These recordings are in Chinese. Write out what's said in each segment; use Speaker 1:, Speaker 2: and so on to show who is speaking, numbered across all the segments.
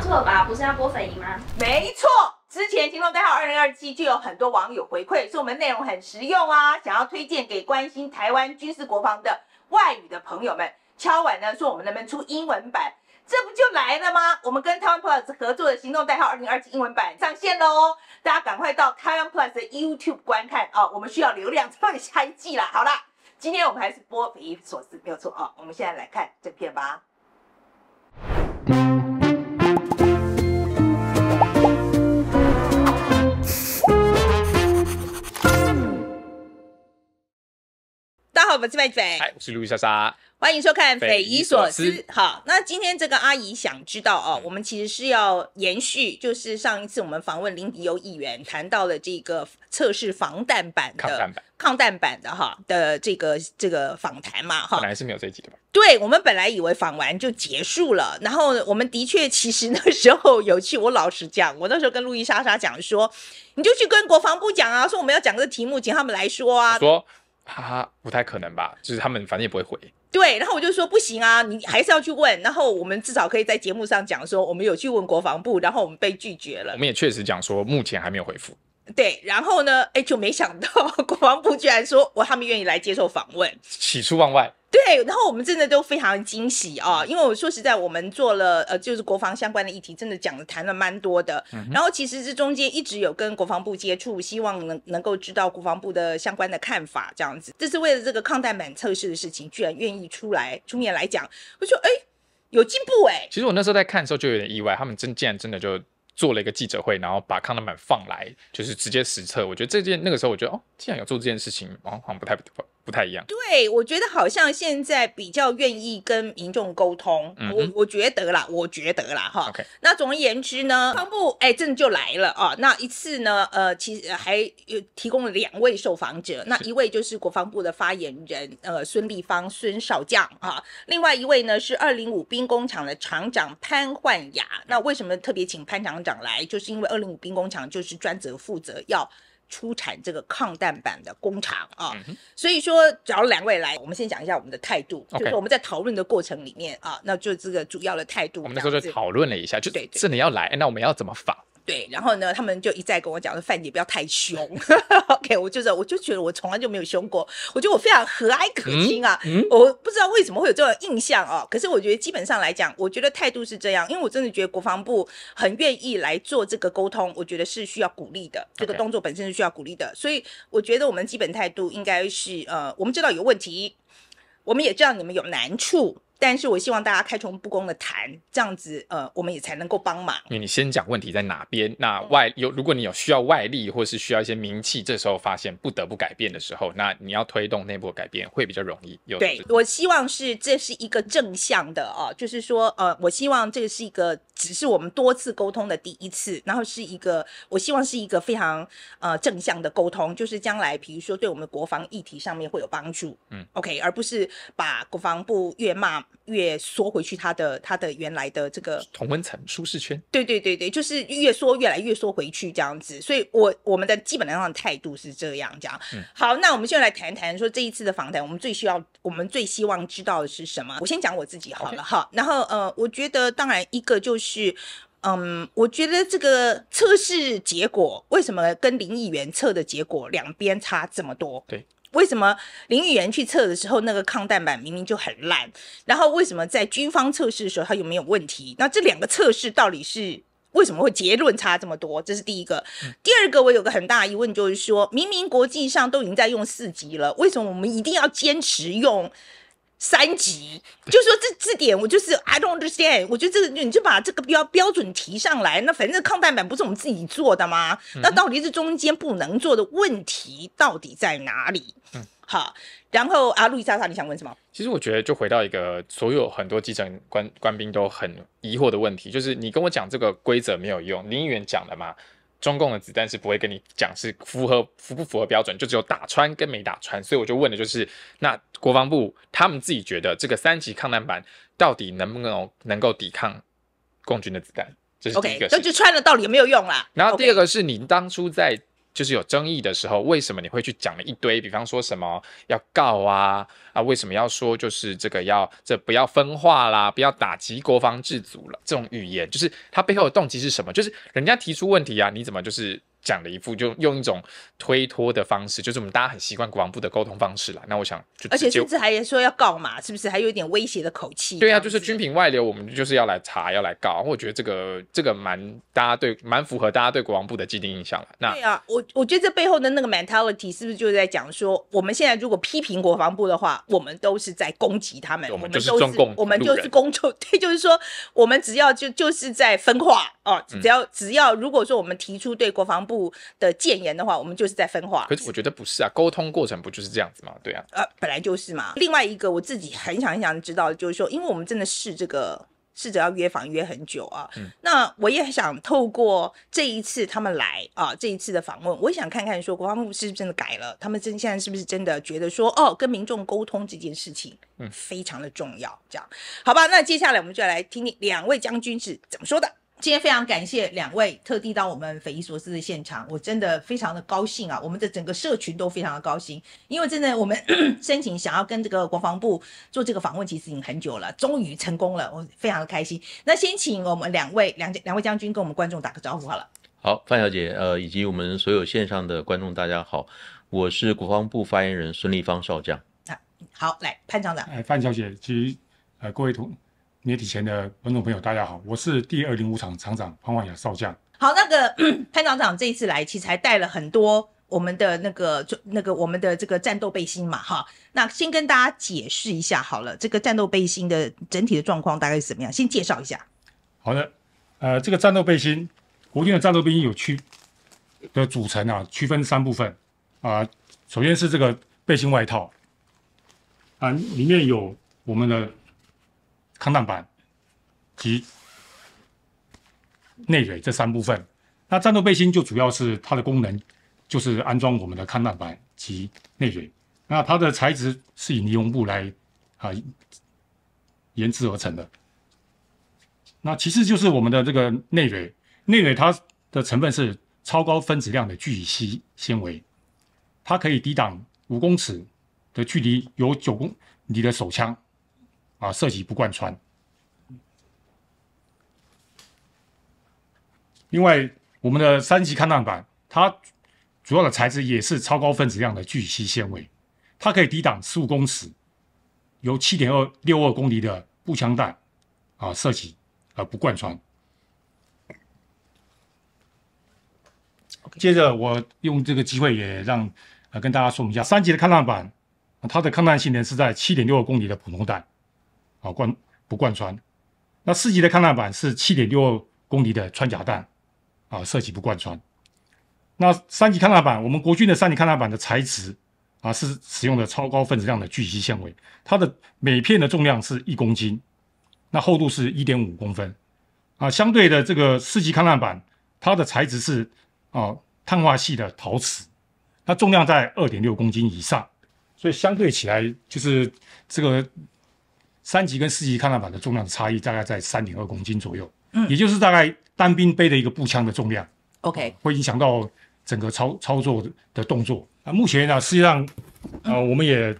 Speaker 1: 错了吧？不是要播粉银吗？没错，之前行动代号二零二七就有很多网友回馈，说我们内容很实用啊，想要推荐给关心台湾军事国防的外语的朋友们。敲碗呢，说我们能不能出英文版？这不就来了吗？我们跟台湾 plus 合作的行动代号二零二七英文版上线喽！大家赶快到台湾 plus 的 YouTube 观看啊！我们需要流量，准下一季啦。好啦，今天我们还是播匪夷所思，没有错啊！我们现在来看正片吧。我是贝贝，嗨，
Speaker 2: 我是路易莎莎，
Speaker 1: 欢迎收看《匪夷所思》。好，那今天这个阿姨想知道哦，我们其实是要延续，就是上一次我们访问林迪尤议员谈到了这个测试防弹版的抗弹版的哈的这个这个访
Speaker 2: 谈嘛哈，本来是没有这一集的吧？
Speaker 1: 对，我们本来以为访完就结束了，然后我们的确其实那时候有去，我老实讲，我那时候跟路易莎莎讲说，你就去跟国防部讲啊，说我们要讲这个题目，请他们来说啊。
Speaker 2: 说。他不太可能吧，就是他们反正也不会回。
Speaker 1: 对，然后我就说不行啊，你还是要去问。然后我们至少可以在节目上讲说，我们有去问国防部，然后我们被拒绝了。我
Speaker 2: 们也确实讲说，目前还没有回复。
Speaker 1: 对，然后呢？哎，就没想到 国防部居然说我他们愿意来接受访问，
Speaker 2: 喜出望外。
Speaker 1: 对，然后我们真的都非常惊喜啊，因为我说实在，我们做了呃，就是国防相关的议题，真的讲谈了蛮多的。然后其实这中间一直有跟国防部接触，希望能能够知道国防部的相关的看法，这样子。这次为了这个抗弹板测试的事情，居然愿意出来出面来讲，我说哎，有进步哎。
Speaker 2: 其实我那时候在看的时候就有点意外，他们真竟然真的就做了一个记者会，然后把抗弹板放来，就是直接实测。我觉得这件那个时候我觉得哦，既然有做这件事情，哦好像不太不。不太一样，
Speaker 1: 对我觉得好像现在比较愿意跟民众沟通。我我觉得啦，我觉得啦哈。那总而言之呢，方部哎的就来了啊。那一次呢，呃，其实还有提供了两位受访者，那一位就是国防部的发言人呃孙立方孙少将啊，另外一位呢是二零五兵工厂的厂长潘焕雅。那为什么特别请潘厂长来？就是因为二零五兵工厂就是专责负责要。出产这个抗弹板的工厂啊，所以说找两位来，我们先讲一下我们的态度。就是我们在讨论的过程里面啊，那就这个主要的态度。我们那时候就讨论
Speaker 2: 了一下，就这你要来，那我们要怎么防？
Speaker 1: 对，然后呢，他们就一再跟我讲说范姐不要太凶。OK，我就是，我就觉得我从来就没有凶过，我觉得我非常和蔼可亲啊。我不知道为什么会有这种印象啊，可是我觉得基本上来讲，我觉得态度是这样，因为我真的觉得国防部很愿意来做这个沟通，我觉得是需要鼓励的，这个动作本身是需要鼓励的，所以我觉得我们基本态度应该是呃，我们知道有问题，我们也知道你们有难处。但是我希望大家开诚布公的谈，这样子，呃，我们也才能够帮忙。
Speaker 2: 你先讲问题在哪边，那外有如果你有需要外力或是需要一些名气，这时候发现不得不改变的时候，那你要推动内部改变会比较容易。有对，我
Speaker 1: 希望是这是一个正向的哦，就是说，呃，我希望这个是一个只是我们多次沟通的第一次，然后是一个我希望是一个非常呃正向的沟通，就是将来比如说对我们的国防议题上面会有帮助。嗯，OK，而不是把国防部越骂。越缩回去，它的它的原来的这个
Speaker 2: 同温层舒适圈。
Speaker 1: 对对对对，就是越缩越来越缩回去这样子。所以，我我们的基本上的态度是这样讲。好，那我们现在来谈谈，说这一次的访谈，我们最需要，我们最希望知道的是什么？我先讲我自己好了哈。然后呃，我觉得当然一个就是，嗯，我觉得这个测试结果为什么跟林议员测的结果两边差这么多？对。为什么林议员去测的时候，那个抗蛋白明明就很烂？然后为什么在军方测试的时候，它又没有问题？那这两个测试到底是为什么会结论差这么多？这是第一个。第二个，我有个很大疑问，就是说明明国际上都已经在用四级了，为什么我们一定要坚持用？三级，就说这这点，我就是 I don't understand。我觉得这个，你就把这个标标准提上来。那反正抗弹板不是我们自己做的吗？那到底是中间不能做的问题到底在哪里？好，然后啊，路易莎莎，你想问什
Speaker 2: 么？其实我觉得就回到一个所有很多基层官官兵都很疑惑的问题，就是你跟我讲这个规则没有用，林议员讲了嘛。中共的子弹是不会跟你讲是符合符不符合标准，就只有打穿跟没打穿，所以我就问的就是，那国防部他们自己觉得这个三级抗弹板到底能不能能够抵抗共军的子弹？这是第一个。那就
Speaker 1: 穿了，到底有没有用啦？
Speaker 2: 然后第二个是你当初在。就是有争议的时候，为什么你会去讲了一堆？比方说什么要告啊啊？为什么要说就是这个要这不要分化啦，不要打击国防自主了？这种语言，就是它背后的动机是什么？就是人家提出问题啊，你怎么就是？讲了一副就用一种推脱的方式，就是我们大家很习惯国防部的沟通方式了。那我想，而且甚至
Speaker 1: 还说要告嘛，是不是还有一点威胁的口气？对
Speaker 2: 啊，就是军品外流，我们就是要来查，要来告。我觉得这个这个蛮大家对蛮符合大家对国防部的既定印象了。那对
Speaker 1: 啊，我我觉得这背后的那个 mentality 是不是就是在讲说，我们现在如果批评国防部的话，我们都是在攻击他们，我们都是我们就是攻众。对，就是说我们只要就就是在分化哦，只要只要如果说我们提出对国防部。部的谏言的话，我们就是在分化。可
Speaker 2: 是我觉得不是啊，沟通过程不就是这样子吗？对啊，
Speaker 1: 呃，本来就是嘛。另外一个我自己很想很想知道，就是说，因为我们真的试这个，试着要约访约很久啊。嗯。那我也想透过这一次他们来啊，这一次的访问，我也想看看说，国防部是不是真的改了？他们真现在是不是真的觉得说，哦，跟民众沟通这件事情，嗯，非常的重要。这样，好吧？那接下来我们就来听听两位将军是怎么说的。今天非常感谢两位特地到我们匪夷所思的现场，我真的非常的高兴啊！我们的整个社群都非常的高兴，因为真的我们 申请想要跟这个国防部做这个访问，其实已经很久了，终于成功了，我非常的开心。那先请我们两位两两位将军跟我们观众打个招呼好了。
Speaker 3: 好，范小姐，呃，以及我们所有线上的观众，大家好，我是国防部发言人孙立方少将。
Speaker 1: 好，来潘厂长，哎，
Speaker 4: 范小姐及呃各位同。年底前的观众朋友，大家好，我是第二零五厂厂长潘万雅少将。
Speaker 1: 好，那个 潘厂长这一次来，其实带了很多我们的那个就那个我们的这个战斗背心嘛，哈。那先跟大家解释一下好了，这个战斗背心的整体的状况大概是怎么样？先介绍一下。
Speaker 4: 好的，呃，这个战斗背心，国军的战斗背心有区的组成啊，区分三部分啊。首先是这个背心外套啊，里面有我们的。抗弹板及内蕊这三部分，那战斗背心就主要是它的功能，就是安装我们的抗弹板及内蕊。那它的材质是以尼龙布来啊研制而成的。那其次就是我们的这个内蕊，内蕊它的成分是超高分子量的聚乙烯纤维，它可以抵挡五公尺的距离有九公里的手枪。啊，涉及不贯穿。另外，我们的三级抗弹板，它主要的材质也是超高分子量的聚乙烯纤维，它可以抵挡十五公尺由七点二六二公里的步枪弹啊射击而不贯穿。接着，我用这个机会也让呃跟大家说明一下，三级的抗弹板，它的抗弹性能是在七点六二公里的普通弹。啊，贯不贯穿？那四级的抗弹板是七点六公里的穿甲弹，啊，射击不贯穿。那三级抗弹板，我们国军的三级抗弹板的材质啊，是使用的超高分子量的聚乙烯纤维，它的每片的重量是一公斤，那厚度是一点五公分。啊，相对的这个四级抗弹板，它的材质是啊碳化系的陶瓷，它重量在二点六公斤以上，所以相对起来就是这个。三级跟四级抗弹板的重量的差异大概在三点二公斤左右，嗯，也就是大概单兵背的一个步枪的重量，OK，会影响到整个操操作的动作。啊，目前呢，实际上，呃，我们也，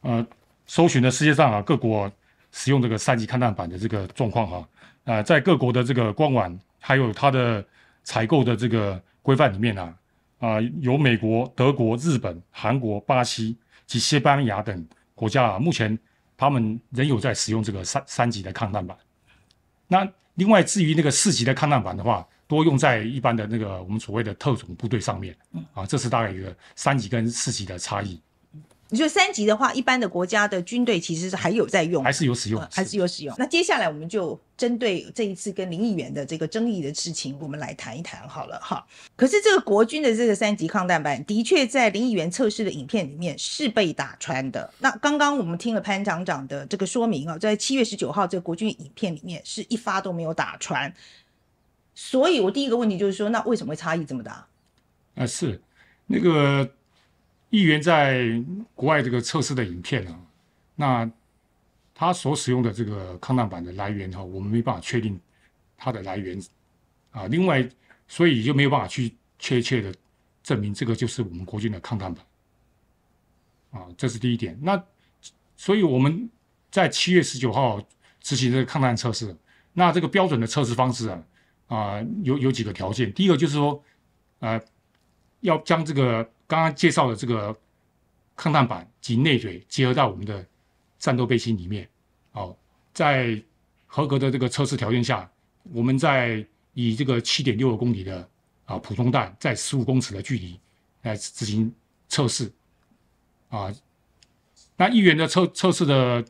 Speaker 4: 呃，搜寻了世界上啊各国使用这个三级抗弹板的这个状况哈，呃，在各国的这个官网还有它的采购的这个规范里面呢，啊，有美国、德国、日本、韩国、巴西及西班牙等国家啊，目前。他们仍有在使用这个三三级的抗弹板，那另外至于那个四级的抗弹板的话，多用在一般的那个我们所谓的特种部队上面，啊，这是大概一个三级跟四级的差异。
Speaker 1: 你说三级的话，一般的国家的军队其实是还有在用，还是有使用，还是有使用。那接下来我们就针对这一次跟林议员的这个争议的事情，我们来谈一谈好了哈。可是这个国军的这个三级抗弹板的确在林议员测试的影片里面是被打穿的。那刚刚我们听了潘厂长的这个说明啊，在七月十九号这个国军影片里面是一发都没有打穿。所以我第一个问题就是说，那为什么会差异这么大？
Speaker 4: 啊，是那个。议员在国外这个测试的影片呢，那他所使用的这个抗弹板的来源哈，我们没办法确定它的来源啊。另外，所以就没有办法去确切的证明这个就是我们国军的抗弹板啊。这是第一点。那所以我们在七月十九号执行这个抗弹测试，那这个标准的测试方式啊啊有有几个条件，第一个就是说呃要将这个。刚刚介绍的这个抗弹板及内嘴结合到我们的战斗背心里面，哦，在合格的这个测试条件下，我们在以这个七点六公里的啊普通弹，在十五公尺的距离来执行测试，啊，那一员的测测试的，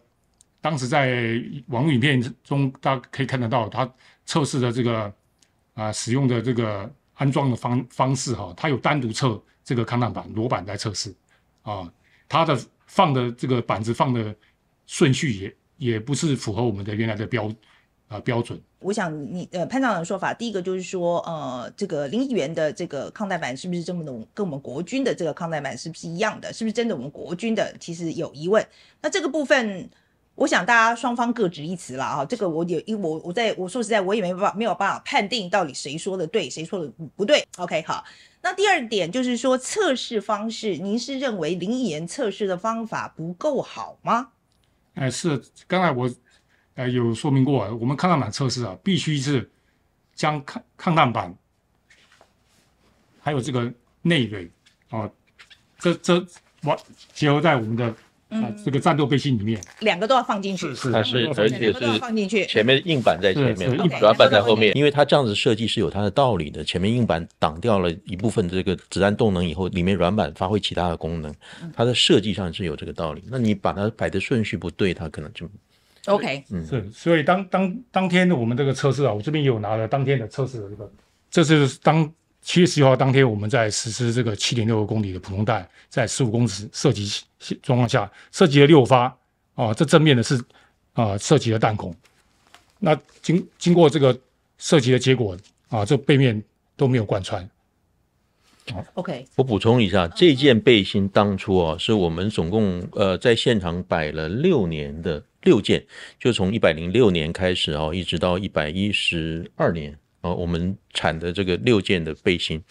Speaker 4: 当时在网影片中，大家可以看得到，他测试的这个啊使用的这个安装的方方式哈，他有单独测。这个抗弹板裸板在测试，啊，它的放的这个板子放的顺序也也不是符合我们的原来的标啊标准。
Speaker 1: 我想你呃潘长的说法，第一个就是说呃这个林议员的这个抗弹板是不是这么的跟我们国军的这个抗弹板是不是一样的？是不是真的我们国军的其实有疑问？那这个部分，我想大家双方各执一词了啊。这个我有因我我在我说实在我也没法没有办法判定到底谁说的对谁说的不对。OK 好。那第二点就是说，测试方式，您是认为林一言测试的方法不够好吗？
Speaker 4: 哎，是，刚才我，呃，有说明过，我们抗弹板测试啊，必须是将抗抗弹板，还有这个内蕊，啊，这这完结合在我们的。啊，这个战斗
Speaker 3: 背心里面
Speaker 1: 两个都要放进去，是是，它是而且是放进去，前面
Speaker 3: 硬板在前面，软板在后面，因为它这样子设计是有它的道理的，前面硬板挡掉了一部分这个子弹动能以后，里面软板发挥其他的功能，它的设计上是有这个道理。那你把它摆的顺序不对，它可能就
Speaker 1: ，OK，嗯，是，
Speaker 4: 所以当
Speaker 3: 当当天我们这个测
Speaker 1: 试
Speaker 4: 啊，我这边有拿了当天的测试的这个，这是当。七月十九号当天，我们在实施这个七点六个公里的普通弹，在十五公尺射击情况下，射击了六发啊，这正面的是啊，射击了弹孔。那经经过这个射击的结果啊，这背面都没有贯穿。
Speaker 1: OK，
Speaker 3: 我补充一下，这件背心当初啊，是我们总共呃在现场摆了六年的六件，就从一百零六年开始啊，一直到一百一十二年。啊，我们产的这个六件的背心，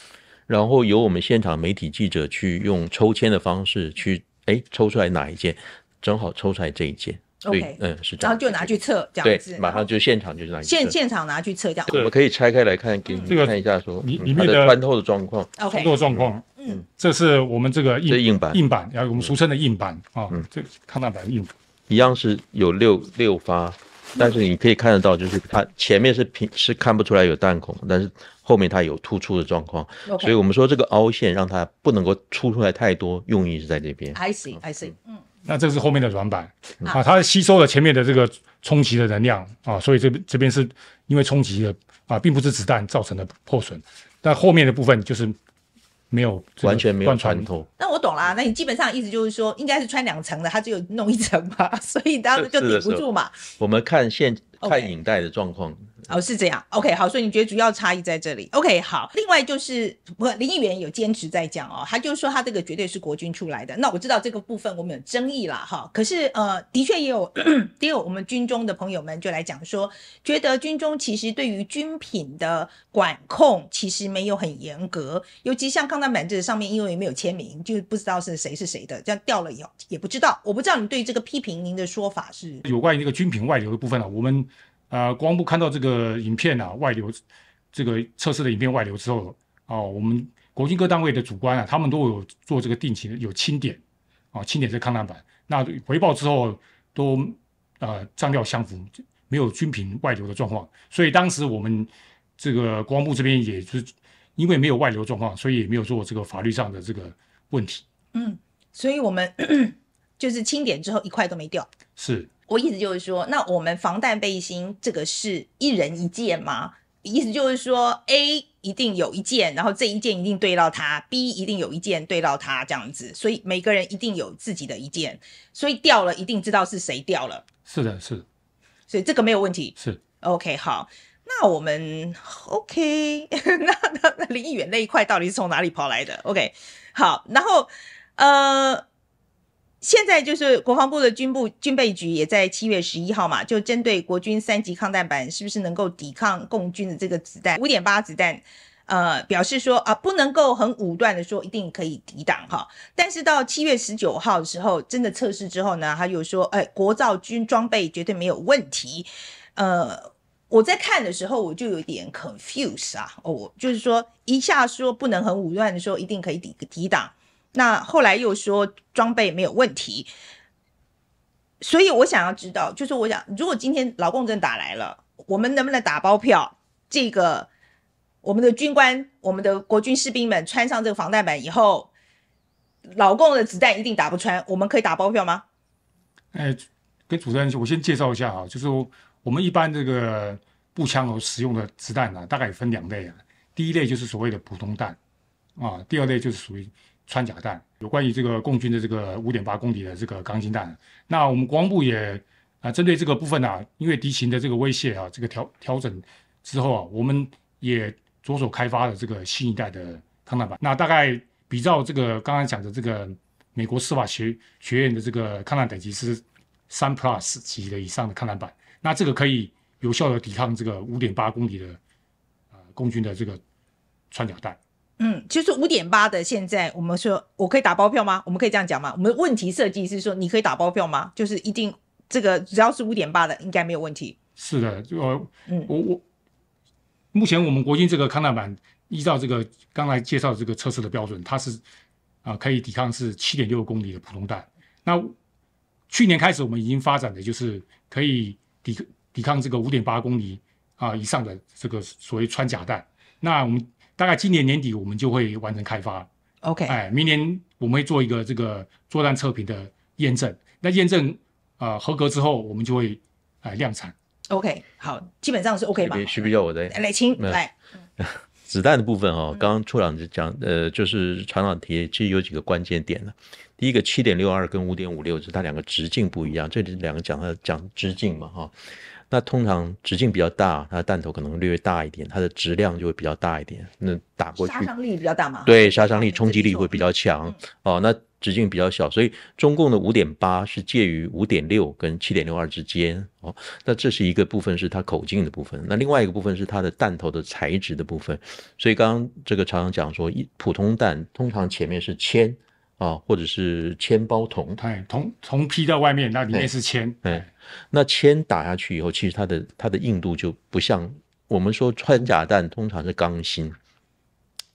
Speaker 3: 然后由我们现场媒体记者去用抽签的方式去，哎，抽出来哪一件，正好抽出来这一件，对，嗯，是这样，然后就
Speaker 1: 拿去测，这样子，对，马
Speaker 3: 上就现场就拿去现现
Speaker 1: 场拿去测掉，对，我们
Speaker 3: 可以拆开来看，给你们看一下说里里面的穿透的状况，OK，落状况，嗯，这是我们这个硬硬板，硬板，
Speaker 4: 然后我们俗称的硬板啊，这抗弹板硬，
Speaker 3: 一样是有六六发。但是你可以看得到，就是它前面是平，是看不出来有弹孔，但是后面它有突出的状况，所以我们说这个凹陷让它不能够凸出来太多，用意是在这边。
Speaker 1: 还行，还行，嗯。
Speaker 3: 那这是后面的软
Speaker 4: 板啊，它吸收了前面的这个冲击的能量啊，所以这这边是因为冲击的啊，并不是子弹造成的破损。但后面的部分就是。没有，
Speaker 3: 完全没有穿透。
Speaker 1: 那我懂啦，那你基本上意思就是说，应该是穿两层的，他只有弄一层嘛，所以当时就顶不住嘛。
Speaker 3: 我们看现看影带的状况。
Speaker 1: 哦，是这样。OK，好，所以你觉得主要差异在这里。OK，好。另外就是，林议员有坚持在讲哦，他就说他这个绝对是国军出来的。那我知道这个部分我们有争议了哈。可是呃，的确也有第二，我们军中的朋友们就来讲说，觉得军中其实对于军品的管控其实没有很严格，尤其像抗战板子上面因为没有签名，就不知道是谁是谁的，这样掉了以后也不知道。我不知道你对这个批评，您的说法是
Speaker 4: 有关于那个军品外流的部分啊，我们。呃，防部看到这个影片啊外流这个测试的影片外流之后，哦，我们国军各单位的主官啊，他们都有做这个定期的有清点，啊，清点这抗战版，那回报之后都呃账料相符，没有军品外流的状况，所以当时我们这个国防部这边也是因为没有外流状况，所以也没有做这个法律上的这个问题。
Speaker 1: 嗯，所以我们 就是清点之后一块都没掉。是。我意思就是说，那我们防弹背心这个是一人一件吗？意思就是说，A 一定有一件，然后这一件一定对到他；B 一定有一件对到他，这样子，所以每个人一定有自己的一件，所以掉了一定知道是谁掉了。是的，是的，所以这个没有问题。是 OK，好，那我们 OK，那那那林议员那一块到底是从哪里跑来的？OK，好，然后呃。现在就是国防部的军部军备局也在七月十一号嘛，就针对国军三级抗弹板是不是能够抵抗共军的这个子弹五点八子弹，呃，表示说啊，不能够很武断的说一定可以抵挡哈。但是到七月十九号的时候，真的测试之后呢，他又说，哎，国造军装备绝对没有问题。呃，我在看的时候我就有点 confused 啊，哦，就是说一下说不能很武断的说一定可以抵抵挡。那后来又说装备没有问题，所以我想要知道，就是我想，如果今天劳共政打来了，我们能不能打包票，这个我们的军官、我们的国军士兵们穿上这个防弹板以后，老共的子弹一定打不穿，我们可以打包票吗？
Speaker 4: 哎，跟主持人我先介绍一下哈，就是我们一般这个步枪所使用的子弹呢，大概分两类啊，第一类就是所谓的普通弹啊，第二类就是属于。穿甲弹有关于这个共军的这个五点八公里的这个钢筋弹，那我们国防部也啊针对这个部分呢，因为敌情的这个威胁啊，这个调调整之后啊，我们也着手开发了这个新一代的抗弹板。那大概比照这个刚刚讲的这个美国司法学学院的这个抗弹等级是三 plus 级的以上的抗弹板，那这个可以有效的抵抗这个五点八公里的啊共军的这个穿甲弹。
Speaker 1: 嗯，就是五点八的，现在我们说我可以打包票吗？我们可以这样讲吗？我们问题设计是说，你可以打包票吗？就是一定这个只要是五点八的，应该没有问题。
Speaker 4: 是的，就嗯，我我目前我们国军这个康弹板，依照这个刚才介绍这个测试的标准，它是啊可以抵抗是七点六公里的普通弹。那去年开始我们已经发展的就是可以抵抵抗这个五点八公里啊以上的这个所谓穿甲弹。那我们。大概今年年底我们就会完成开发，OK，哎，明年我们会做一个这个作战测评的验证。那验证啊合格之后，我们就会哎量产。
Speaker 1: OK，好，基本上是 OK 吧？
Speaker 3: 需不需要我再来清来？子弹的部分哦，刚刚处长就讲呃，就是传导提，其实有几个关键点呢。第一个，七点六二跟五点五六是它两个直径不一样，这里两个讲的讲直径嘛哈。那通常直径比较大，它的弹头可能略微大一点，它的质量就会比较大一点，那打过去杀伤
Speaker 1: 力比较大嘛？对，
Speaker 3: 杀伤力、冲击力会比较强哦。那直径比较小，所以中共的五点八是介于五点六跟七点六二之间哦。那这是一个部分是它口径的部分，那另外一个部分是它的弹头的材质的部分。所以刚刚这个常常讲说，一普通弹通常前面是铅。啊，或者是铅包铜，铜铜劈到外面，那里面是铅。嗯，那铅打下去以后，其实它的它的硬度就不像我们说穿甲弹通常是钢芯，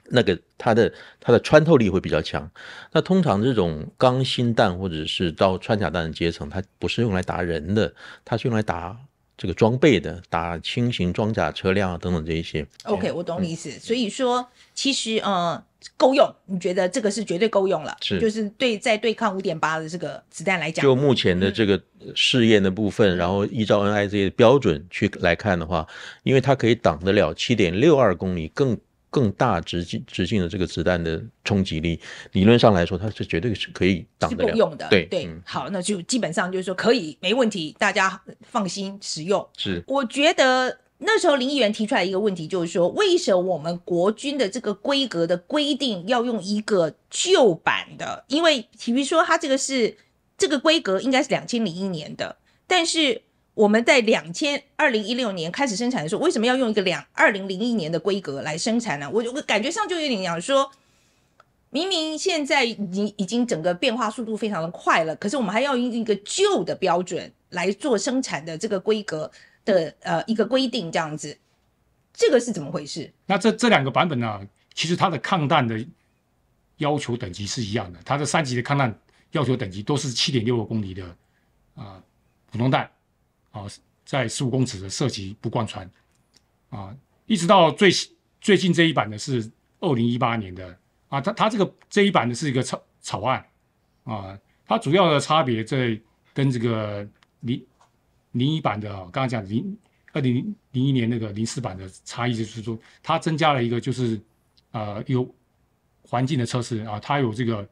Speaker 3: 那个它的它的穿透力会比较强。那通常这种钢芯弹或者是到穿甲弹的阶层，它不是用来打人的，它是用来打。这个装备的打轻型装甲车辆啊等等这一些
Speaker 1: ，OK，我懂你意思。所以说，其实呃，够用，你觉得这个是绝对够用了，是就是对在对抗五点八的这个子弹来讲，就
Speaker 3: 目前的这个试验的部分，然后依照 N I Z 的标准去来看的话，因为它可以挡得了七点六二公里更。更大直径直径的这个子弹的冲击力，理论上来说，它是绝对是可以挡得。了。用的。对对，
Speaker 1: 好，那就基本上就是说可以没问题，大家放心使用。是，我觉得那时候林议员提出来一个问题，就是说为什么我们国军的这个规格的规定要用一个旧版的？因为比如说，它这个是这个规格应该是两千零一年的，但是。我们在两千二零一六年开始生产的时候，为什么要用一个两二零零一年的规格来生产呢？我就我感觉上就有点想说，明明现在已经已经整个变化速度非常的快了，可是我们还要用一个旧的标准来做生产的这个规格的呃一个规定，这样子，这个是怎么回事？
Speaker 4: 那这这两个版本呢，其实它的抗弹的要求等级是一样的，它的三级的抗弹要求等级都是七点六个公里的啊普通弹。啊，在十五公尺的射击不贯穿，啊，一直到最最近这一版的是二零一八年的啊，它它这个这一版的是一个草草案，啊，它主要的差别在跟这个零零一版的，刚刚讲的零二零零一年那个零四版的差异就是说，它增加了一个就是呃有环境的测试啊，它有这个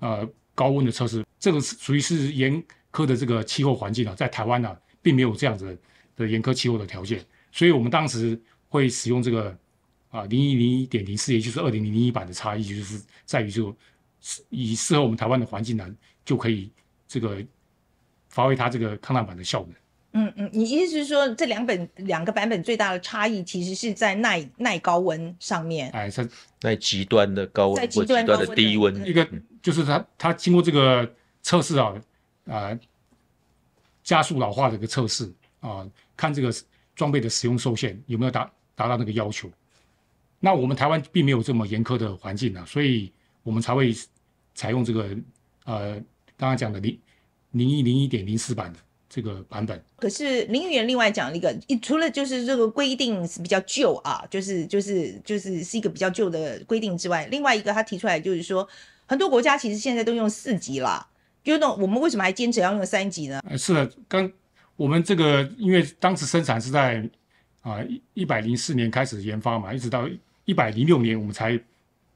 Speaker 4: 呃高温的测试，这个是属于是严苛的这个气候环境啊，在台湾呢。并没有这样子的严苛气候的条件，所以我们当时会使用这个啊零一零一点零四也就是二零零零一版的差异，就是在于就以适合我们台湾的环境呢，就可以这个发挥它这个抗浪板的效能。
Speaker 1: 嗯嗯，你意思是说这两本两个版本最大的差异，其实是在耐耐高温上面？
Speaker 4: 哎，在在极端的高温在极端的低温，一个就是它它经过这个测试啊，啊。加速老化的一个测试啊，看这个装备的使用寿限有没有达达到那个要求。那我们台湾并没有这么严苛的环境呢，所以我们才会采用这个呃，刚刚讲的零零一零一点零四版的这个版本。
Speaker 1: 可是林议员另外讲了一个，除了就是这个规定是比较旧啊，就是就是就是是一个比较旧的规定之外，另外一个他提出来就是说，很多国家其实现在都用四级了。就是那我们为什么还坚持要用三级呢？呃，
Speaker 4: 是的，刚我们这个因为当时生产是在啊一一百零四年开始研发嘛，一直到一百零六年我们才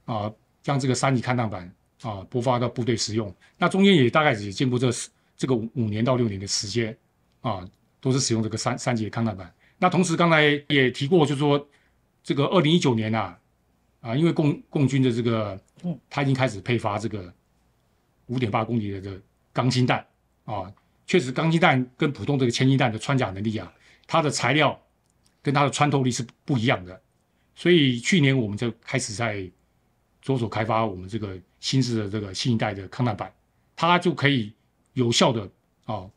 Speaker 4: 啊将这个三级抗浪板啊播发到部队使用。那中间也大概也经过这这个五五年到六年的时间啊，都是使用这个三三级抗浪板。那同时刚才也提过，就是说这个二零一九年呐啊，因为共共军的这个他已经开始配发这个。五点八公里的的钢筋弹啊，确实，钢筋弹跟普通这个千斤弹的穿甲能力啊，它的材料跟它的穿透力是不一样的。所以去年我们就开始在着手开发我们这个新式的这个新一代的抗弹板，它就可以有效的啊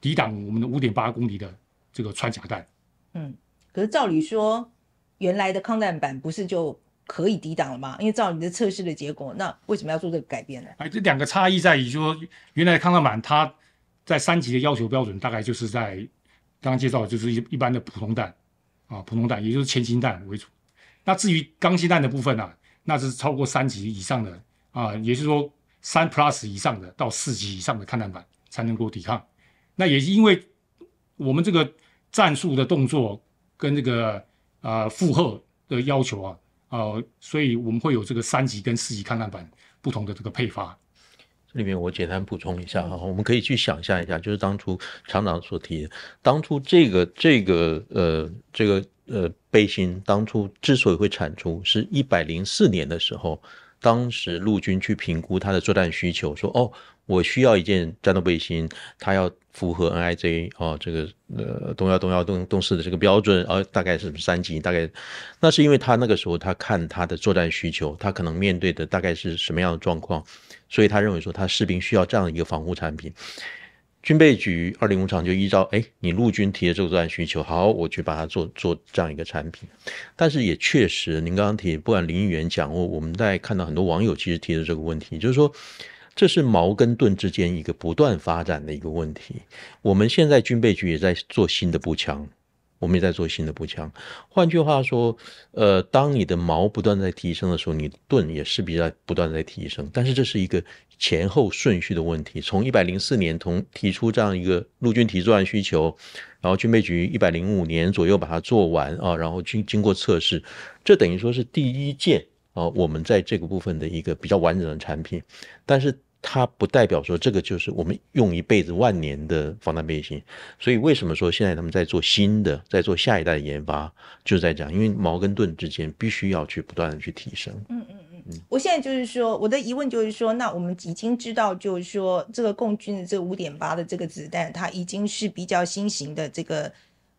Speaker 4: 抵挡我们的五点八公里的这个穿甲弹。
Speaker 1: 嗯，可是照理说，原来的抗弹板不是就可以抵挡了吗？因为照你的测试的结果，那为什么要做这个改变呢？哎，这
Speaker 4: 两个差异在于，说原来抗弹板它在三级的要求标准，大概就是在刚刚介绍，的就是一一般的普通弹啊，普通弹，也就是铅芯弹为主。那至于钢芯弹的部分呢，那是超过三级以上的啊，也就是说三 plus 以上的到四级以上的抗弹板才能够抵抗。那也是因为我们这个战术的动作跟这个啊负荷的要求啊。呃，所以我们会有这个三级跟四级抗弹板
Speaker 3: 不同的这个配发。这里面我简单补充一下哈，我们可以去想象一下，就是当初厂长所提，的，当初这个这个呃这个呃背心，当初之所以会产出，是一百零四年的时候。当时陆军去评估他的作战需求，说哦，我需要一件战斗背心，它要符合 N I J 哦这个呃东幺东幺东东四的这个标准，而大概是三级，大概那是因为他那个时候他看他的作战需求，他可能面对的大概是什么样的状况，所以他认为说他士兵需要这样一个防护产品。军备局二零五厂就依照，哎，你陆军提的这个作战需求，好，我去把它做做这样一个产品。但是也确实，您刚刚提，不管林议员讲我我们在看到很多网友其实提的这个问题，就是说，这是矛跟盾之间一个不断发展的一个问题。我们现在军备局也在做新的步枪。我们也在做新的步枪，换句话说，呃，当你的矛不断在提升的时候，你的盾也势必在不断在提升。但是这是一个前后顺序的问题。从一百零四年同提出这样一个陆军提作战需求，然后军备局一百零五年左右把它做完啊，然后经经过测试，这等于说是第一件啊，我们在这个部分的一个比较完整的产品，但是。它不代表说这个就是我们用一辈子万年的防弹背心，所以为什么说现在他们在做新的，在做下一代的研发，就在讲，因为矛跟盾之间必须要去不断的去提升。
Speaker 1: 嗯嗯嗯。我现在就是说，我的疑问就是说，那我们已经知道，就是说这个共军的这五点八的这个子弹，它已经是比较新型的这个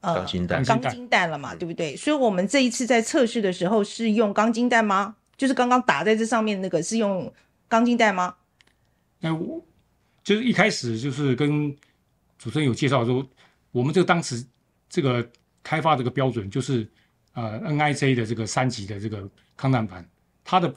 Speaker 3: 呃钢筋弹钢筋
Speaker 1: 弹了嘛，对不对？所以我们这一次在测试的时候是用钢筋弹吗？就是刚刚打在这上面那个是用钢筋弹吗？那我
Speaker 4: 就是一开始就是跟主持人有介绍说，我们这个当时这个开发这个标准就是，呃，N I J 的这个三级的这个抗弹板，它的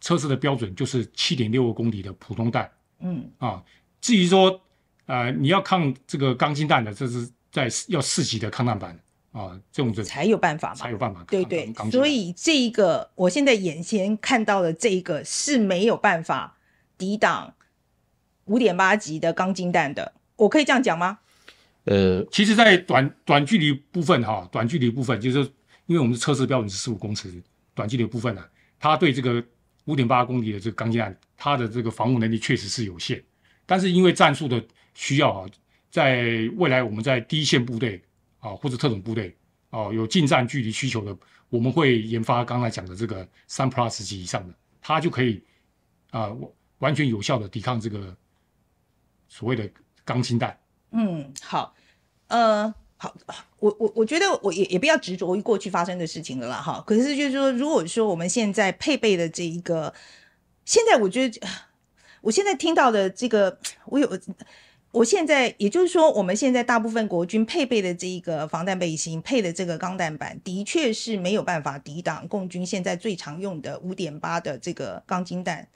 Speaker 4: 测试的标准就是七点六个公里的普通弹，嗯，啊，至于说，呃，你要抗这个钢筋弹的，这是在要四级的抗弹板啊，这种才有办法，才有办法，
Speaker 1: 对对，所以这一个我现在眼前看到的这一个是没有办法抵挡。五点八级的钢筋弹的，我可以这样讲吗？
Speaker 4: 呃，其实，在短短距离部分哈，短距离部分就是，因为我们的测试标准是十五公尺，短距离部分呢，它对这个五点八公里的这个钢筋弹，它的这个防护能力确实是有限。但是因为战术的需要啊，在未来我们在第一线部队啊或者特种部队啊有近战距离需求的，我们会研发刚才讲的这个三 plus 级以上的，它就可以啊，完全有效的抵抗这个。所谓的钢筋弹，
Speaker 1: 嗯，好，呃，好，我我我觉得我也也不要执着于过去发生的事情了啦，哈。可是就是说，如果说我们现在配备的这一个，现在我觉得 我现在听到的这个，我有，我现在也就是说，我们现在大部分国军配备的这一个防弹背心配的这个钢弹板，的确是没有办法抵挡共军现在最常用的五点八的这个钢筋弹，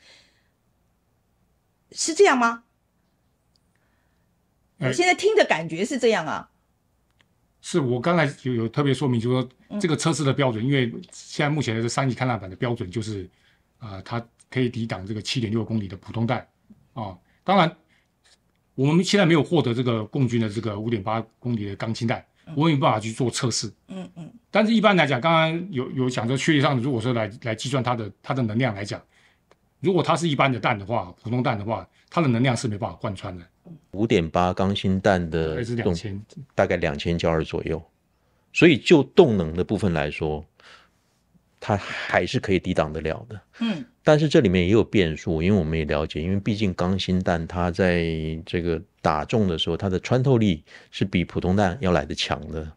Speaker 1: 是这样吗？我现在听的感觉是这样啊，
Speaker 4: 是我刚才有有特别说明，就说这个测试的标准，因为现在目前的三级看浪板的标准就是，啊，它可以抵挡这个七点六公里的普通弹啊。当然，我们现在没有获得这个共军的这个五点八公里的钢筋弹，我也没办法去做测试。嗯嗯。但是一般来讲，刚刚有有讲说，学理上如果说来来计算它的它的能量来讲，如果它是一般的弹的话，普通弹的话，它的能量是没办法贯穿的。
Speaker 3: 五点八钢芯弹的，大概两千焦耳左右，所以就动能的部分来说，它还是可以抵挡得了的。嗯，但是这里面也有变数，因为我们也了解，因为毕竟钢芯弹它在这个打中的时候，它的穿透力是比普通弹要来的强的，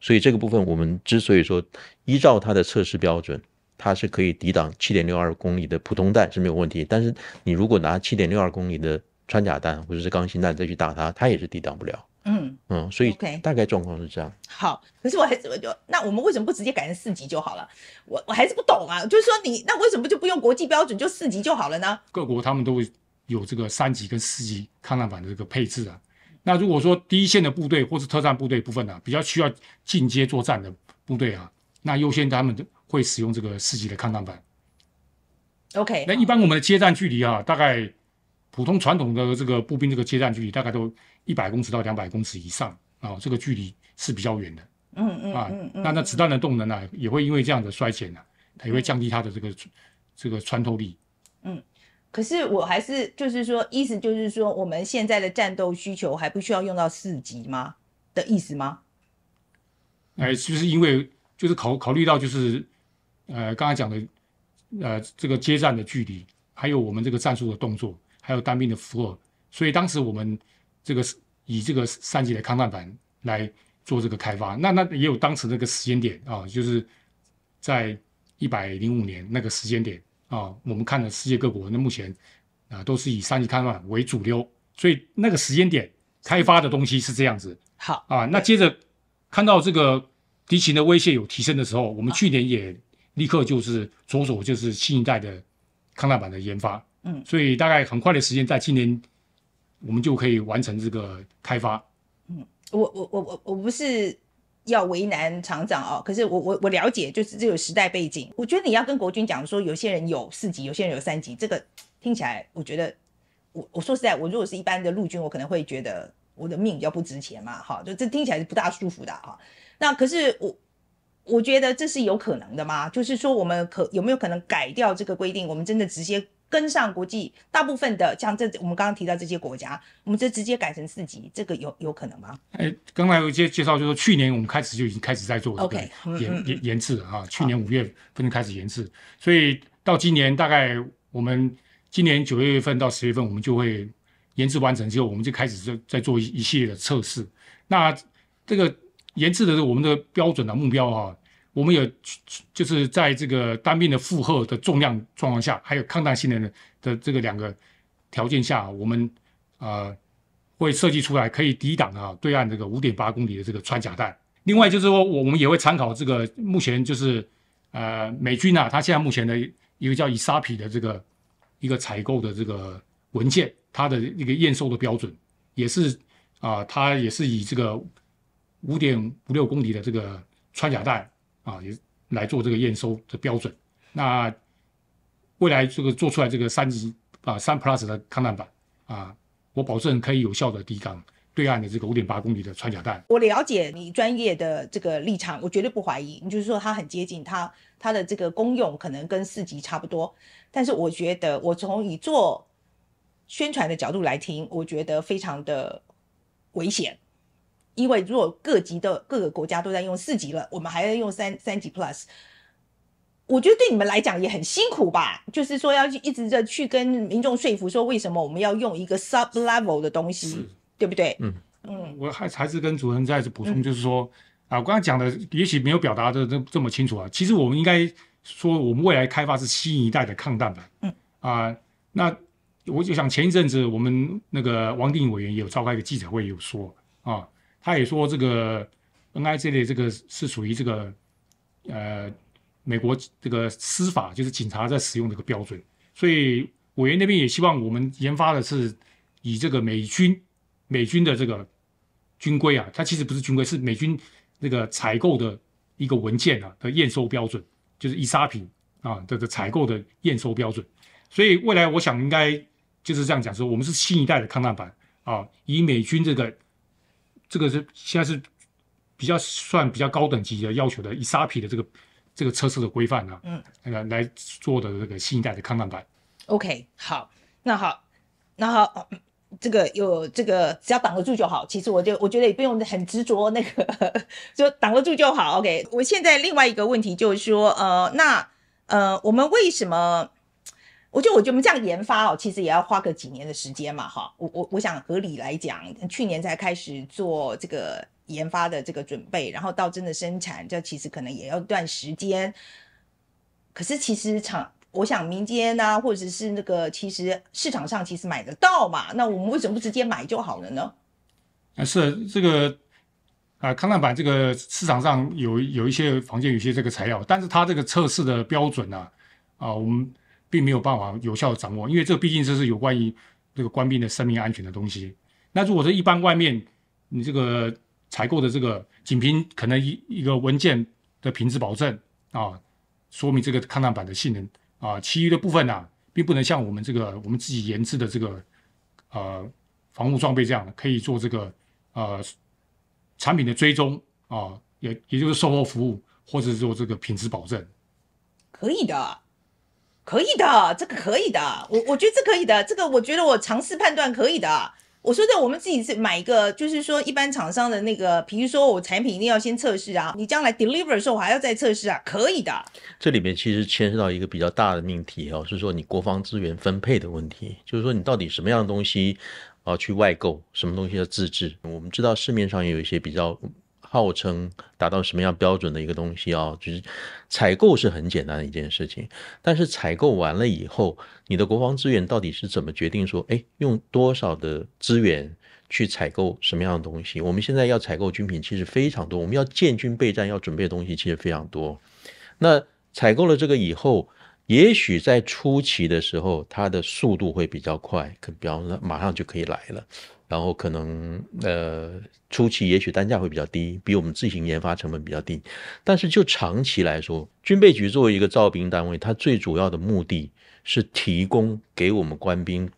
Speaker 3: 所以这个部分我们之所以说依照它的测试标准，它是可以抵挡七点六二公里的普通弹是没有问题，但是你如果拿七点六二公里的穿甲弹或者是钢芯弹再去打它，它也是抵挡不了。嗯嗯，所以大概状况是这样。
Speaker 1: 好，可是我还是我就那我们为什么不直接改成四级就好了？我我还是不懂啊，就是说你那为什么就不用国际标准就四级就好了呢？
Speaker 4: 各国他们都会有这个三级跟四级抗弹板的这个配置啊。那如果说第一线的部队或是特战部队部分呢，比较需要进阶作战的部队啊，那优先他们会使用这个四级的抗弹板。OK，那一般我们的接战距离啊，大概。普通传统的这个步兵这个接战距离大概都一百公尺到两百公尺以上啊，这个距离是比较远的。
Speaker 3: 嗯嗯啊，那那
Speaker 4: 子弹的动能呢也会因为这样的衰减呢，它也会降低它的这个这个穿透力。
Speaker 1: 嗯，可是我还是就是说，意思就是说，我们现在的战斗需求还不需要用到四级吗的意思吗？
Speaker 4: 哎，就是因为就是考考虑到就是呃刚才讲的呃这个接战的距离，还有我们这个战术的动作。还有单兵的负荷，所以当时我们这个以这个三级的抗弹板来做这个开发，那那也有当时那个时间点啊，就是在一百零五年那个时间点啊，我们看了世界各国，那目前啊都是以三级抗弹板为主流，所以那个时间点开发的东西是这样子。好啊，那接着看到这个敌情的威胁有提升的时候，我们去年也立刻就是着手就是新一代的抗弹板的研发。嗯，所以大概很快的时间，在今年，我们就可以完成这个开发。
Speaker 1: 嗯，我我我我我不是要为难厂长哦，可是我我我了解，就是这个时代背景。我觉得你要跟国军讲说，有些人有四级，有些人有三级，这个听起来，我觉得我我说实在，我如果是一般的陆军，我可能会觉得我的命比较不值钱嘛，哈，就这听起来是不大舒服的哈。那可是我我觉得这是有可能的吗？就是说我们可有没有可能改掉这个规定，我们真的直接。跟上国际大部分的，像这我们刚刚提到这些国家，我们就直接改成四级，这个有有可能吗？
Speaker 4: 哎，刚才有介介绍，就是去年我们开始就已经开始在做 OK 研研研制啊，去年五月份开始研制，所以到今年大概我们今年九月份到十月份，我们就会研制完成之后，我们就开始在在做一系列的测试。那这个研制的我们的标准的目标啊。我们有就是在这个单兵的负荷的重量状况下，还有抗弹性能的的这个两个条件下，我们呃会设计出来可以抵挡啊对岸这个五点八公里的这个穿甲弹。另外就是说，我我们也会参考这个目前就是呃美军啊，他现在目前的一个叫以沙皮的这个一个采购的这个文件，它的一个验收的标准也是啊，它也是以这个五点五六公里的这个穿甲弹。啊，也来做这个验收的标准。那未来这个做出来这个三级啊，三 plus 的抗弹板啊，我保证可以有效的抵挡对岸的这个五点八公里的穿甲弹。
Speaker 1: 我了解你专业的这个立场，我绝对不怀疑。你就是说它很接近，它它的这个功用可能跟四级差不多。但是我觉得，我从你做宣传的角度来听，我觉得非常的危险。因为如果各级的各个国家都在用四级了，我们还要用三三级 Plus，我觉得对你们来讲也很辛苦吧？就是说要一直在去跟民众说服说为什么我们要用一个 Sub Level 的东西，对不对？嗯嗯，
Speaker 4: 我还还是跟主持人再补充，就是说啊，我刚刚讲的也许没有表达的这这么清楚啊。其实我们应该说，我们未来开发是新一代的抗蛋白。嗯啊，那我就想前一阵子我们那个王定委员也有召开一个记者会，有说啊。他也说这个 N I C 的这个是属于这个，呃，美国这个司法就是警察在使用这个标准，所以委员那边也希望我们研发的是以这个美军美军的这个军规啊，它其实不是军规，是美军那个采购的一个文件啊的验收标准，就是易杀品啊这个采购的验收标准，所以未来我想应该就是这样讲说，我们是新一代的抗弹板啊，以美军这个。这个是现在是比较算比较高等级的要求的，以沙皮的这个这个测试的规范呢，嗯，来做的这个新一代的抗弹版。
Speaker 1: OK，好，那好，那好，这个有这个只要挡得住就好。其实我就我觉得也不用很执着那个，就挡得住就好。OK，我现在另外一个问题就是说，呃，那呃，我们为什么？我就我觉得这样研发哦，其实也要花个几年的时间嘛，哈。我我我想合理来讲，去年才开始做这个研发的这个准备，然后到真的生产，这其实可能也要一段时间。可是其实厂，我想民间啊，或者是那个，其实市场上其实买得到嘛。那我们为什么不直接买就好了呢？
Speaker 4: 啊，是这个啊，康乐板这个市场上有有一些房间，有一些这个材料，但是它这个测试的标准呢，啊，我们。并没有办法有效的掌握，因为这毕竟这是有关于这个官兵的生命安全的东西。那如果说一般外面你这个采购的这个，仅凭可能一一个文件的品质保证啊，说明这个抗弹板的性能啊，其余的部分呢，并不能像我们这个我们自己研制的这个呃防护装备这样，可以做这个呃产品的追踪啊，也也就是售后服务，或者是做这个品质保证，
Speaker 1: 可以的。可以的，这个可以的，我我觉得这可以的，这个我觉得我尝试判断可以的。我说这我们自己是买一个，就是说一般厂商的那个，比如说我产品一定要先测试啊，你将来 deliver 的时候我还要再测试啊，可以的。
Speaker 3: 这里面其实牵涉到一个比较大的命题哦，是说你国防资源分配的问题，就是说你到底什么样的东西啊去外购，什么东西要自制？我们知道市面上也有一些比较。号称达到什么样标准的一个东西啊，就是采购是很简单的一件事情，但是采购完了以后，你的国防资源到底是怎么决定说，哎，用多少的资源去采购什么样的东西？我们现在要采购军品，其实非常多，我们要建军备战要准备的东西其实非常多。那采购了这个以后，也许在初期的时候，它的速度会比较快，比方说马上就可以来了。然后可能呃初期也许单价会比较低，比我们自行研发成本比较低，但是就长期来说，军备局作为一个造兵单位，它最主要的目的是提供给我们官兵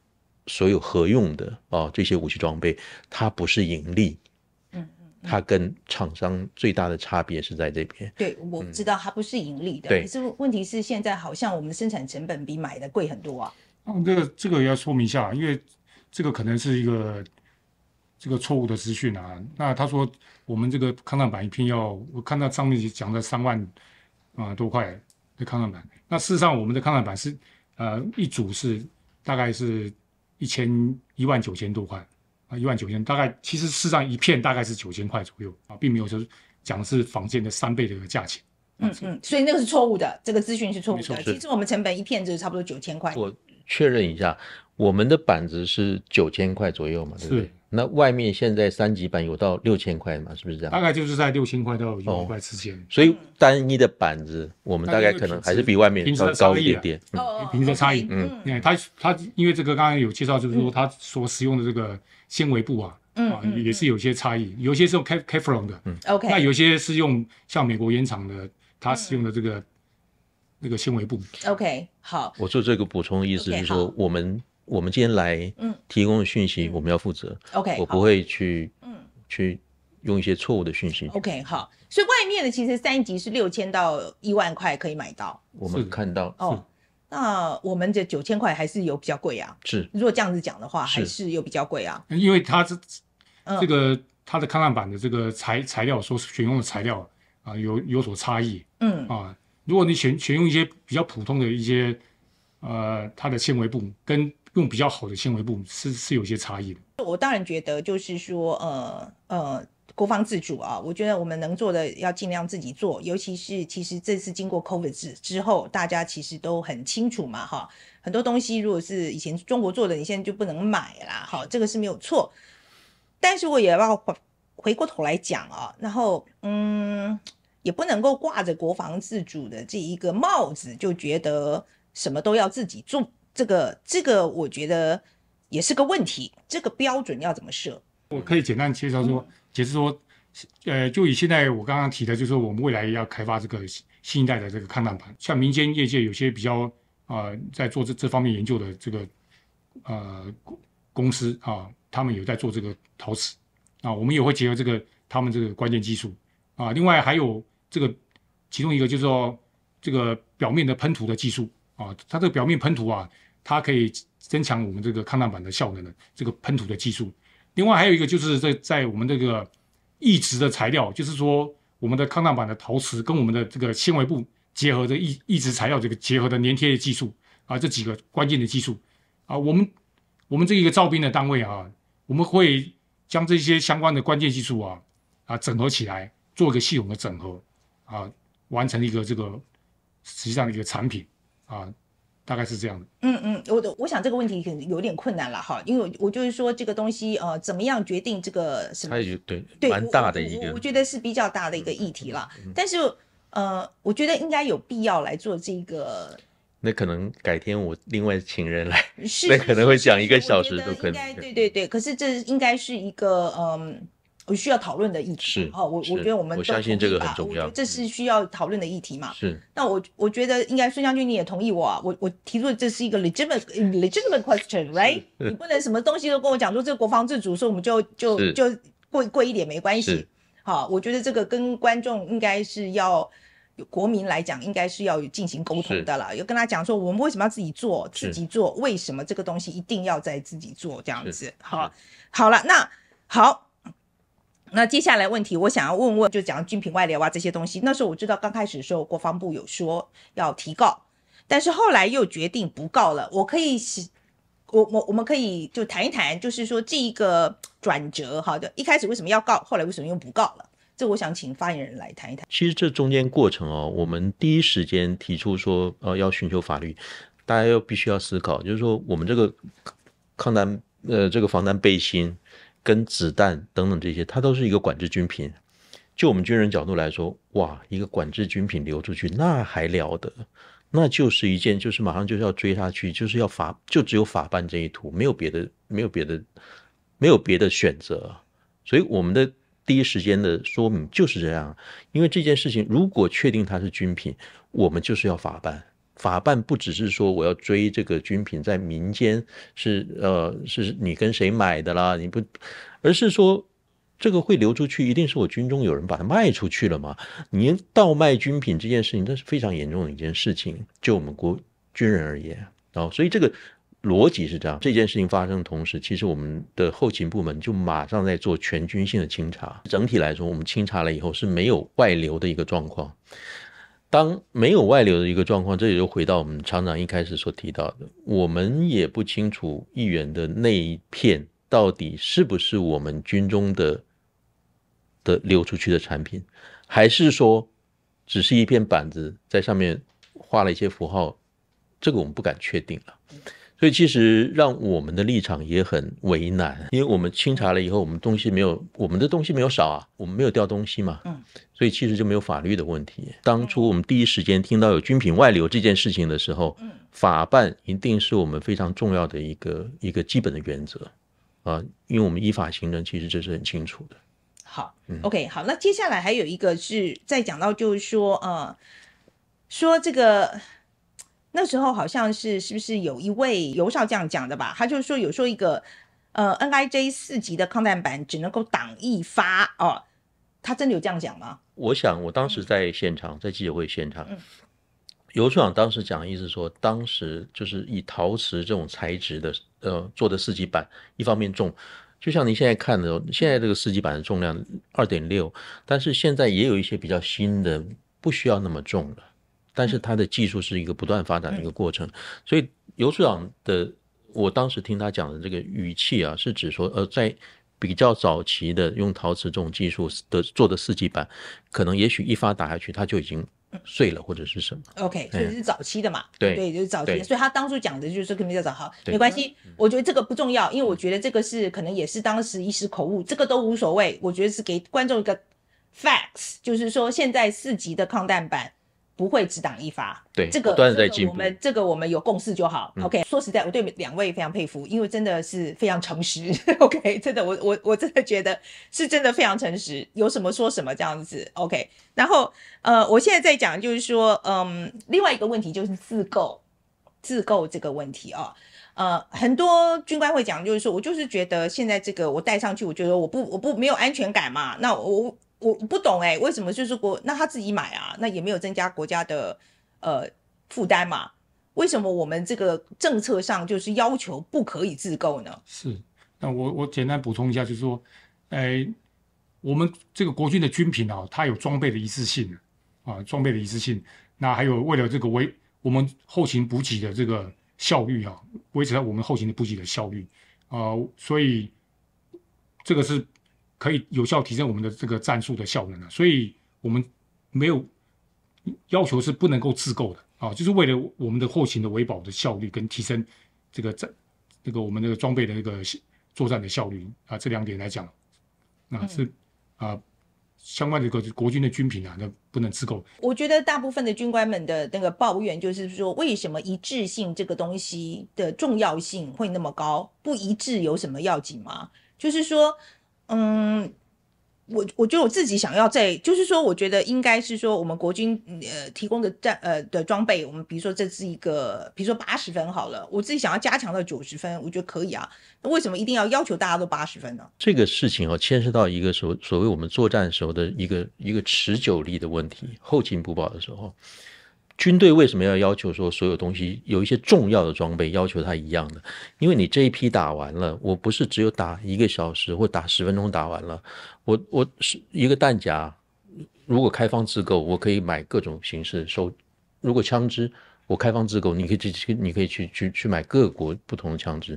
Speaker 3: 所有合用的啊这些武器装备，它不是盈利。嗯嗯，它跟厂商最大的差别是在这边。对，
Speaker 1: 我知道它不是盈利的。对，是问题是现在好像我们生产成本比买的贵很多啊。嗯，这个
Speaker 4: 这个要说明一下，因为这个可能是一个。这个错误的资讯啊，那他说我们这个抗战板一片要，我看到上面讲的三万啊多块的抗战板，那事实上我们的抗战板是呃一组是大概是一千一万九千多块啊一万九千，大概其实事实上一片大概是九千块左右啊，并没有说讲的是房间的三倍的一个价钱。
Speaker 1: 嗯嗯，所以那个是错误的，这个资讯是错误的。其实我们成本一片就是差不多九千块。我
Speaker 3: 确认一下，我们的板子是九千块左右嘛，对不对？那外面现在三级板有到六千块嘛？是不是这样？大概就是在六千块到一万块之间。所以单一的板子，我们大概可能还是比外面稍高一点。点。哦
Speaker 4: 哦，品质差异。嗯，看它它因为这个刚刚有介绍，就是说它所使用的这个纤维布啊，嗯，也是有些差异。有些是用 f r o n 的，嗯，OK。那有些是用像美国原厂的，它使用的这个那个纤维布。
Speaker 1: OK，好。
Speaker 3: 我做这个补充的意思就是说，我们。我们今天来，嗯，提供的讯息我们要负责，OK，我不会去，嗯，去用一些错误的讯息
Speaker 1: ，OK，好，所以外面的其实三级是六千到一万块可以买到，我们
Speaker 3: 看到，哦，
Speaker 1: 那我们这九千块还是有比较贵啊，是，如果这样子讲的话，还是有比较贵啊，
Speaker 3: 因为它这这个它
Speaker 4: 的抗浪板的这个材材料所选用的材料啊有有所差异，嗯，啊，如果你选选用一些比较普通的一些，呃，它的纤维布跟用比较好的纤维布是是有些差异的。
Speaker 1: 我当然觉得就是说，呃呃，国防自主啊，我觉得我们能做的要尽量自己做。尤其是其实这次经过 COVID 之之后，大家其实都很清楚嘛，哈，很多东西如果是以前中国做的，你现在就不能买啦，好，这个是没有错。但是我也要回过头来讲啊，然后嗯，也不能够挂着国防自主的这一个帽子，就觉得什么都要自己做。这个这个我觉得也是个问题，这个标准要怎么设？
Speaker 4: 我可以简单介绍说，解释说，呃，就以现在我刚刚提的，就是我们未来要开发这个新一代的这个抗碳盘，像民间业界有些比较啊，在做这这方面研究的这个呃公司啊，他们有在做这个陶瓷啊，我们也会结合这个他们这个关键技术啊，另外还有这个其中一个就是说这个表面的喷涂的技术啊，它这个表面喷涂啊。它可以增强我们这个抗弹板的效能的这个喷涂的技术，另外还有一个就是在在我们这个一直的材料，就是说我们的抗弹板的陶瓷跟我们的这个纤维布结合的一异质材料这个结合的粘贴的技术啊，这几个关键的技术啊，我们我们这一个造兵的单位啊，我们会将这些相关的关键技术啊啊整合起来，做一个系统的整合啊，完成一个这个实际上一个产品啊。大概是这样的。
Speaker 1: 嗯嗯，我我我想这个问题可能有点困难了哈，因为我就是说这个东西呃，怎么样决定这个什么？它也对对蛮大的一个，我觉得是比较大的一个议题了。但是呃，我觉得应该有必要来做这个。
Speaker 3: 那可能改天我另外请人来，那可能会讲一个小时都可能。对
Speaker 1: 对对，可是这应该是一个嗯。我需要讨论的议题，好，我我觉得我们，我相信这个很重要，这是需要讨论的议题嘛？是。那我我觉得应该，孙将军你也同意我，啊。我我提出这是一个 legitimate legitimate question，right？你不能什么东西都跟我讲说这个国防自主，说我们就就就贵贵一点没关系。好，我觉得这个跟观众应该是要有国民来讲，应该是要进行沟通的了，要跟他讲说我们为什么要自己做，自己做为什么这个东西一定要在自己做这样子。好，好了，那好。那接下来问题我想要问问，就讲军品外流啊这些东西。那时候我知道刚开始的时候国防部有说要提告，但是后来又决定不告了。我可以，是，我我我们可以就谈一谈，就是说这一个转折哈，就一开始为什么要告，后来为什么又不告了？这我想请发言人来谈一谈。
Speaker 3: 其实这中间过程哦，我们第一时间提出说，呃，要寻求法律，大家又必须要思考，就是说我们这个抗单，呃，这个防弹背心。跟子弹等等这些，它都是一个管制军品。就我们军人角度来说，哇，一个管制军品流出去，那还了得？那就是一件，就是马上就是要追他去，就是要法，就只有法办这一途，没有别的，没有别的，没有别的选择。所以我们的第一时间的说明就是这样。因为这件事情，如果确定它是军品，我们就是要法办。法办不只是说我要追这个军品在民间是呃是你跟谁买的啦，你不，而是说这个会流出去，一定是我军中有人把它卖出去了嘛。你倒卖军品这件事情，那是非常严重的一件事情，就我们国军人而言，然后所以这个逻辑是这样。这件事情发生的同时，其实我们的后勤部门就马上在做全军性的清查。整体来说，我们清查了以后是没有外流的一个状况。当没有外流的一个状况，这也就回到我们厂长一开始所提到的，我们也不清楚议员的那一片到底是不是我们军中的的流出去的产品，还是说只是一片板子在上面画了一些符号，这个我们不敢确定了。所以其实让我们的立场也很为难，因为我们清查了以后，我们东西没有，我们的东西没有少啊，我们没有掉东西嘛。嗯，所以其实就没有法律的问题。当初我们第一时间听到有军品外流这件事情的时候，嗯，法办一定是我们非常重要的一个一个基本的原则，啊，因为我们依法行政，其实这是很清楚的。
Speaker 1: 好，OK，好，那接下来还有一个是再讲到就是说呃，说这个。那时候好像是是不是有一位游少这样讲的吧？他就是说有说一个呃 N I J 四级的抗弹板只能够挡一发哦，他真的有这样讲吗？
Speaker 3: 我想我当时在现场在记者会现场，游处长当时讲的意思说，当时就是以陶瓷这种材质的呃做的四级板，一方面重，就像您现在看的，现在这个四级板的重量二点六，但是现在也有一些比较新的，不需要那么重了。但是它的技术是一个不断发展的一个过程，所以尤处长的我当时听他讲的这个语气啊，是指说呃，在比较早期的用陶瓷这种技术的做的四级板，可能也许一发打下去它就已经碎了或者是什么。OK，所以是
Speaker 1: 早期的嘛，对对，就是早期，所以他当初讲的就是说可能比较早，好没关系，我觉得这个不重要，因为我觉得这个是可能也是当时一时口误，这个都无所谓，我觉得是给观众一个 facts，就是说现在四级的抗弹板。不会只打一发。对，这个我们这个我们有共识就好。OK，说实在，我对两位非常佩服，因为真的是非常诚实。OK，真的，我我我真的觉得是真的非常诚实，有什么说什么这样子。OK，然后呃，我现在在讲就是说，嗯，另外一个问题就是自购自购这个问题啊，呃，很多军官会讲，就是说我就是觉得现在这个我戴上去，我觉得我不我不没有安全感嘛，那我。我不懂哎，为什么就是国那他自己买啊，那也没有增加国家的呃负担嘛？为什么我们这个政策上就是要求不可以自购呢？
Speaker 4: 是，那我我简单补充一下，就是说，哎，我们这个国军的军品啊，它有装备的一致性啊，装备的一致性，那还有为了这个维我们后勤补给的这个效率啊，维持了我们后勤的补给的效率啊，所以这个是。可以有效提升我们的这个战术的效能了，所以我们没有要求是不能够自购的啊，就是为了我们的后勤的维保的效率跟提升这个战这个我们个装备的那个作战的效率啊，这两点来讲啊是啊相关的这个国军的军品啊，那不能自购。
Speaker 1: 我觉得大部分的军官们的那个抱怨就是说，为什么一致性这个东西的重要性会那么高？不一致有什么要紧吗？就是说。嗯，我我觉得我自己想要在，就是说，我觉得应该是说，我们国军呃提供的战呃的装备，我们比如说这是一个，比如说八十分好了，我自己想要加强到九十分，我觉得可以啊。那为什么一定要要求大家都八十分呢？
Speaker 3: 这个事情啊，牵涉到一个所所谓我们作战时候的一个一个持久力的问题，后勤不保的时候。军队为什么要要求说所有东西有一些重要的装备要求它一样的？因为你这一批打完了，我不是只有打一个小时或打十分钟打完了，我我是一个弹夹，如果开放自购，我可以买各种形式收；如果枪支，我开放自购，你可以去去你可以去去去买各国不同的枪支，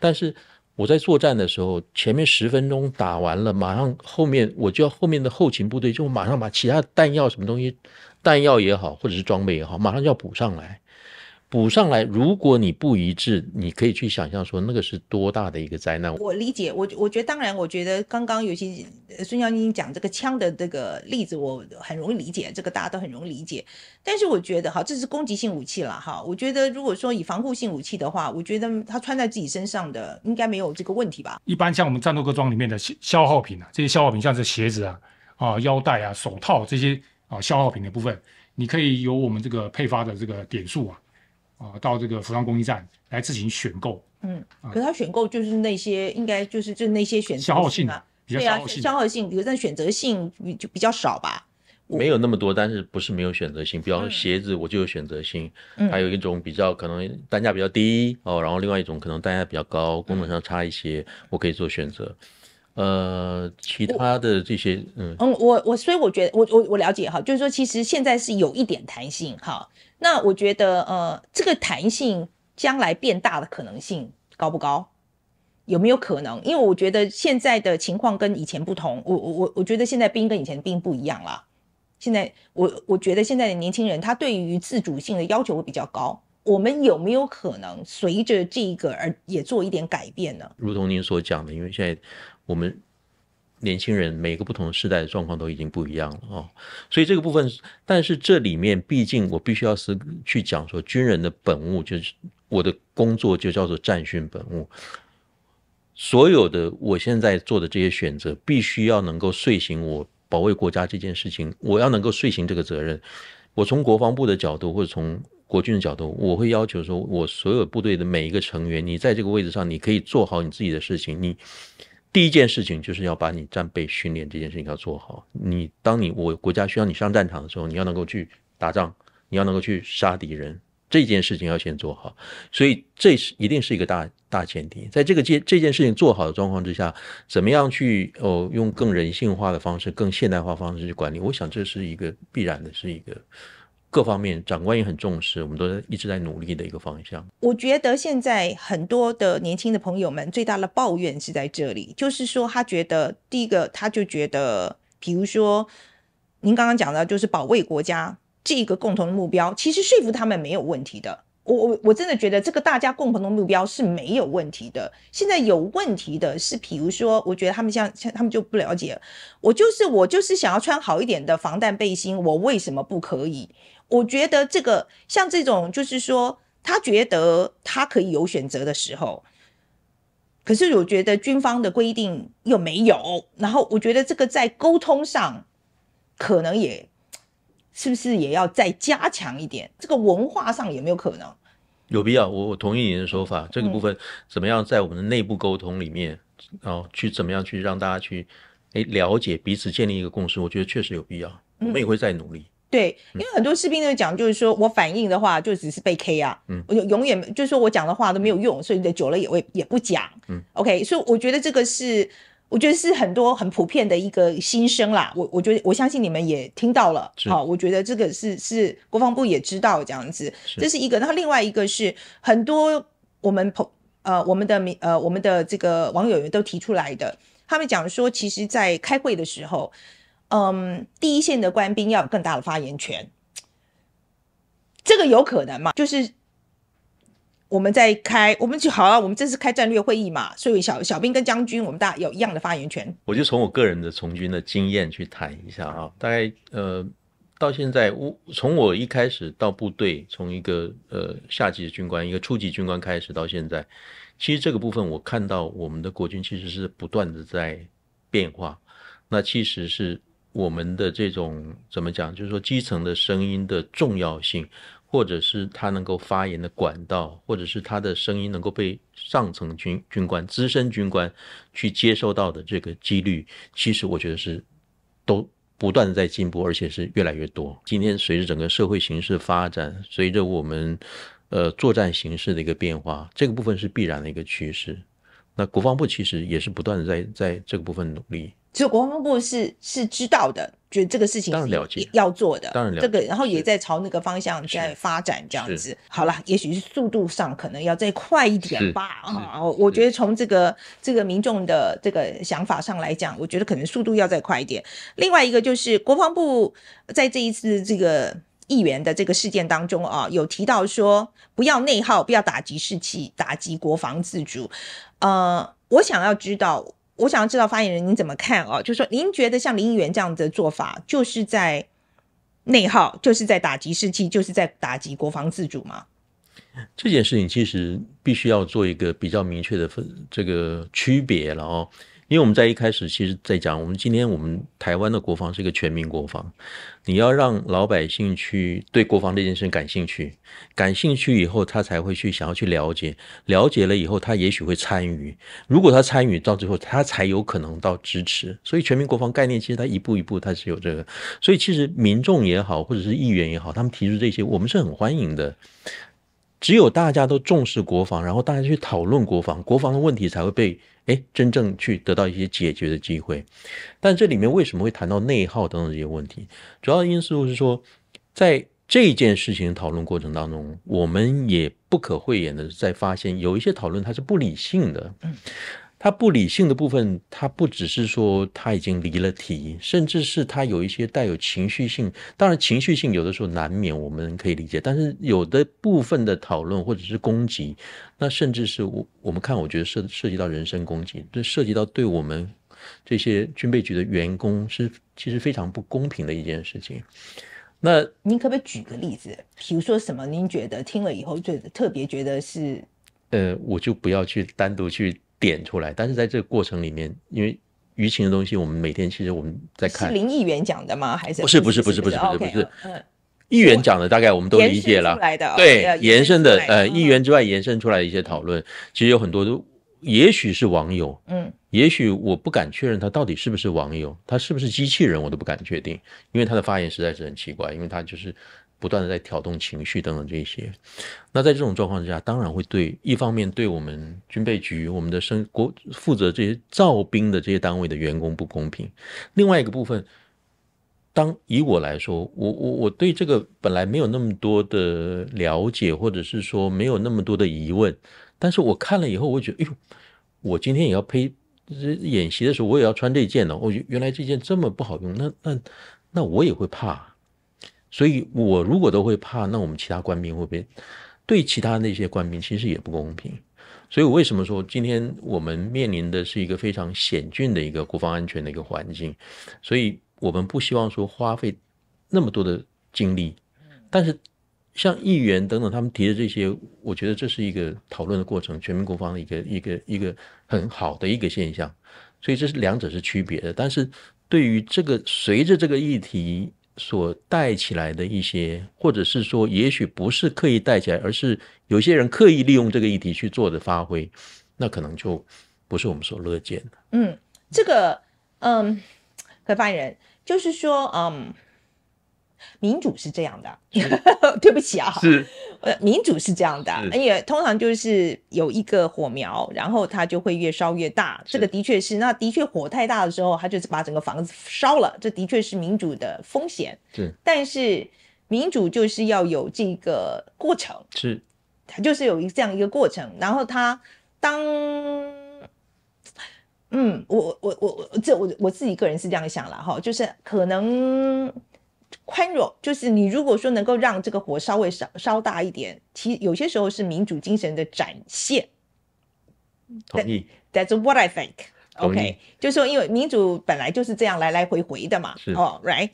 Speaker 3: 但是。我在作战的时候，前面十分钟打完了，马上后面我就要后面的后勤部队就马上把其他弹药什么东西，弹药也好，或者是装备也好，马上就要补上来。补上来，如果你不一致，你可以去想象说那个是多大的一个灾难。我
Speaker 1: 理解，我我觉得当然，我觉得刚刚尤其孙将军讲这个枪的这个例子，我很容易理解，这个大家都很容易理解。但是我觉得哈，这是攻击性武器了哈。我觉得如果说以防护性武器的话，我觉得他穿在自己身上的应该没有这个问题吧。
Speaker 4: 一般像我们战斗各装里面的消消耗品啊，这些消耗品像是鞋子啊、啊腰带啊、手套这些啊消耗品的部分，你可以由我们这个配发的这个点数啊。到这个服装供应站来自行选购。
Speaker 2: 嗯，
Speaker 1: 可他选购就是那些应该就是就那些选消耗性的，比较消耗性，比如在选择性就比较少吧。
Speaker 3: 没有那么多，但是不是没有选择性？比如鞋子，我就有选择性。嗯，还有一种比较可能单价比较低哦，然后另外一种可能单价比较高，功能上差一些，我可以做选择。呃，其他的这些，嗯
Speaker 1: 嗯，我我所以我觉得我我我了解哈，就是说其实现在是有一点弹性哈。那我觉得，呃，这个弹性将来变大的可能性高不高？有没有可能？因为我觉得现在的情况跟以前不同，我我我我觉得现在兵跟以前兵不一样了。现在我我觉得现在的年轻人他对于自主性的要求会比较高，我们有没有可能随着这一个而也做一点改变呢？
Speaker 3: 如同您所讲的，因为现在我们。年轻人每个不同的时代的状况都已经不一样了啊，所以这个部分，但是这里面毕竟我必须要是去讲说军人的本务就是我的工作就叫做战训本务，所有的我现在做的这些选择必须要能够遂行我保卫国家这件事情，我要能够遂行这个责任。我从国防部的角度或者从国军的角度，我会要求说我所有部队的每一个成员，你在这个位置上，你可以做好你自己的事情，你。第一件事情就是要把你战备训练这件事情要做好。你当你我国家需要你上战场的时候，你要能够去打仗，你要能够去杀敌人，这件事情要先做好。所以这是一定是一个大大前提。在这个件这件事情做好的状况之下，怎么样去哦用更人性化的方式、更现代化方式去管理？我想这是一个必然的，是一个。各方面长官也很重视，我们都在一直在努力的一个方向。
Speaker 1: 我觉得现在很多的年轻的朋友们最大的抱怨是在这里，就是说他觉得第一个，他就觉得，比如说您刚刚讲的，就是保卫国家这个共同的目标，其实说服他们没有问题的。我我我真的觉得这个大家共同的目标是没有问题的。现在有问题的是，比如说，我觉得他们像他们就不了解，我就是我就是想要穿好一点的防弹背心，我为什么不可以？我觉得这个像这种，就是说他觉得他可以有选择的时候，可是我觉得军方的规定又没有。然后我觉得这个在沟通上可能也是不是也要再加强一点？这个文化上有没有可能？
Speaker 3: 有必要，我我同意你的说法。这个部分怎么样在我们的内部沟通里面，然后去怎么样去让大家去哎了解彼此，建立一个共识？我觉得确实有必要，我们也会再努力。
Speaker 1: 对，因为很多士兵都讲，就是说我反应的话，就只是被 K 啊，嗯，就永远就是说我讲的话都没有用，所以久了也会也不讲，嗯，OK，所以我觉得这个是，我觉得是很多很普遍的一个心声啦。我我觉得我相信你们也听到了，好，我觉得这个是是国防部也知道这样子，这是一个。然后另外一个是很多我们朋呃我们的民呃我们的这个网友也都提出来的，他们讲说，其实，在开会的时候。嗯，第一线的官兵要有更大的发言权，这个有可能吗？就是我们在开，我们就好了，我们这次开战略会议嘛，所以小小兵跟将军，我们大家有一样的发言权。
Speaker 3: 我就从我个人的从军的经验去谈一下啊，大概呃，到现在我从我一开始到部队，从一个呃下级的军官，一个初级军官开始到现在，其实这个部分我看到我们的国军其实是不断的在变化，那其实是。我们的这种怎么讲，就是说基层的声音的重要性，或者是他能够发言的管道，或者是他的声音能够被上层军军官、资深军官去接收到的这个几率，其实我觉得是都不断的在进步，而且是越来越多。今天随着整个社会形势发展，随着我们呃作战形势的一个变化，这个部分是必然的一个趋势。那国防部其实也是不断的在在这个部分努力。
Speaker 1: 所以国防部是是知道的，觉得这个事情要做的，当然这个然后也在朝那个方向在发展这样子。好了，也许是速度上可能要再快一点吧。啊，我觉得从这个这个民众的这个想法上来讲，我觉得可能速度要再快一点。另外一个就是国防部在这一次这个议员的这个事件当中啊，有提到说不要内耗，不要打击士气，打击国防自主。呃，我想要知道。我想要知道，发言人您怎么看？哦，就是说，您觉得像林议员这样的做法，就是在内耗，就是在打击士气，就是在打击国防自主吗？
Speaker 3: 这件事情其实必须要做一个比较明确的分这个区别了哦。因为我们在一开始，其实在讲，我们今天我们台湾的国防是一个全民国防。你要让老百姓去对国防这件事感兴趣，感兴趣以后，他才会去想要去了解，了解了以后，他也许会参与。如果他参与到最后，他才有可能到支持。所以全民国防概念，其实他一步一步他是有这个。所以其实民众也好，或者是议员也好，他们提出这些，我们是很欢迎的。只有大家都重视国防，然后大家去讨论国防，国防的问题才会被哎真正去得到一些解决的机会。但这里面为什么会谈到内耗等等这些问题？主要的因素是说，在这件事情讨论过程当中，我们也不可讳言的在发现，有一些讨论它是不理性的。嗯。他不理性的部分，他不只是说他已经离了题，甚至是他有一些带有情绪性。当然，情绪性有的时候难免我们可以理解，但是有的部分的讨论或者是攻击，那甚至是我我们看，我觉得涉涉及到人身攻击，这涉及到对我们这些军备局的员工是其实非常不公平的一件事情。那您可不可以
Speaker 1: 举个例子，比如说什么？您觉得听了以后最特别觉得是？
Speaker 3: 呃，我就不要去单独去。点出来，但是在这个过程里面，因为舆情的东西，我们每天其实我们在看。是
Speaker 1: 议员讲的吗？还是不是不是不是不是不是不是
Speaker 3: 议员讲的？大概我们都理解了。对，延伸的，呃，议员之外延伸出来的一些讨论，其实有很多都，也许是网友，嗯，也许我不敢确认他到底是不是网友，他是不是机器人，我都不敢确定，因为他的发言实在是很奇怪，因为他就是。不断的在挑动情绪等等这些，那在这种状况之下，当然会对一方面对我们军备局、我们的生国负责这些造兵的这些单位的员工不公平。另外一个部分，当以我来说，我我我对这个本来没有那么多的了解，或者是说没有那么多的疑问，但是我看了以后，我觉得，哎呦，我今天也要配演习的时候，我也要穿这件呢。我原来这件这么不好用，那那那我也会怕。所以，我如果都会怕，那我们其他官兵会不会对其他那些官兵其实也不公平？所以，我为什么说今天我们面临的是一个非常险峻的一个国防安全的一个环境？所以我们不希望说花费那么多的精力。但是像议员等等他们提的这些，我觉得这是一个讨论的过程，全民国防的一个一个一个很好的一个现象。所以，这是两者是区别的。但是对于这个随着这个议题。所带起来的一些，或者是说，也许不是刻意带起来，而是有些人刻意利用这个议题去做的发挥，那可能就不是我们所乐见的。
Speaker 1: 嗯，这个，嗯，何发言人就是说，嗯。民主是这样的，对不起啊，是呃，民主是这样的，也通常就是有一个火苗，然后它就会越烧越大。这个的确是，那的确火太大的时候，它就是把整个房子烧了。这的确是民主的风险。是，但是民主就是要有这个过程，是，它就是有一这样一个过程。然后它当，嗯，我我我我这我我自己个人是这样想了哈，就是可能。宽容就是你如果说能够让这个火稍微稍稍大一点，其有些时候是民主精神的展现。同意。That's what I think. OK，就是说，因为民主本来就是这样来来回回的嘛。是。哦，right。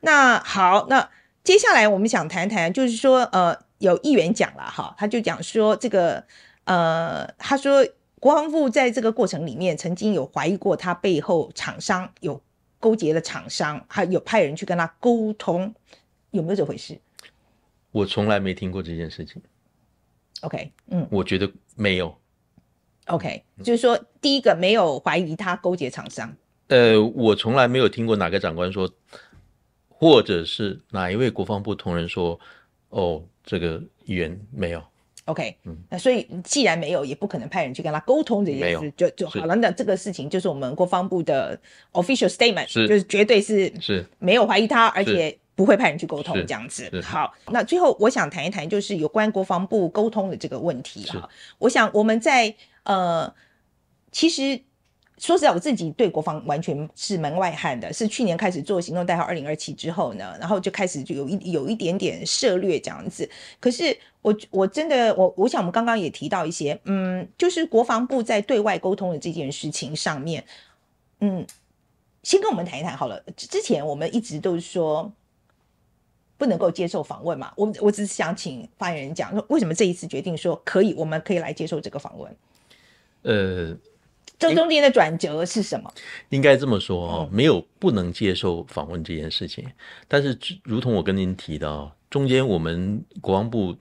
Speaker 1: 那好，那接下来我们想谈谈，就是说，呃，有议员讲了哈，他就讲说这个，呃，他说国防部在这个过程里面曾经有怀疑过他背后厂商有。勾结的厂商，还有派人去跟他沟通，有没有这回事？
Speaker 3: 我从来没听过这件事情。
Speaker 1: OK，嗯，
Speaker 3: 我觉得没有。
Speaker 1: OK，就是说，第一个没有怀疑他勾结厂商。
Speaker 3: 呃，我从来没有听过哪个长官说，或者是哪一位国防部同仁说，哦，这个议员没有。
Speaker 1: OK，那所以既然没有，也不可能派人去跟他沟通这件事，就就好了。那这个事情就是我们国防部的 official statement，就是绝对是是没有怀疑他，而且不会派人去沟通这样子。好，那最后我想谈一谈，就是有关国防部沟通的这个问题。哈。我想我们在呃，其实。说实在，我自己对国防完全是门外汉的，是去年开始做行动代号二零二七之后呢，然后就开始就有一有一点点涉略这样子。可是我我真的我我想我们刚刚也提到一些，嗯，就是国防部在对外沟通的这件事情上面，嗯，先跟我们谈一谈好了。之前我们一直都是说不能够接受访问嘛，我我只是想请发言人讲说为什么这一次决定说可以，我们可以来接受这个访问。
Speaker 3: 呃。正中
Speaker 1: 间的转折是什么？
Speaker 3: 应该这么说哦，没有不能接受访问这件事情。但是，如同我跟您提到，中间我们国防部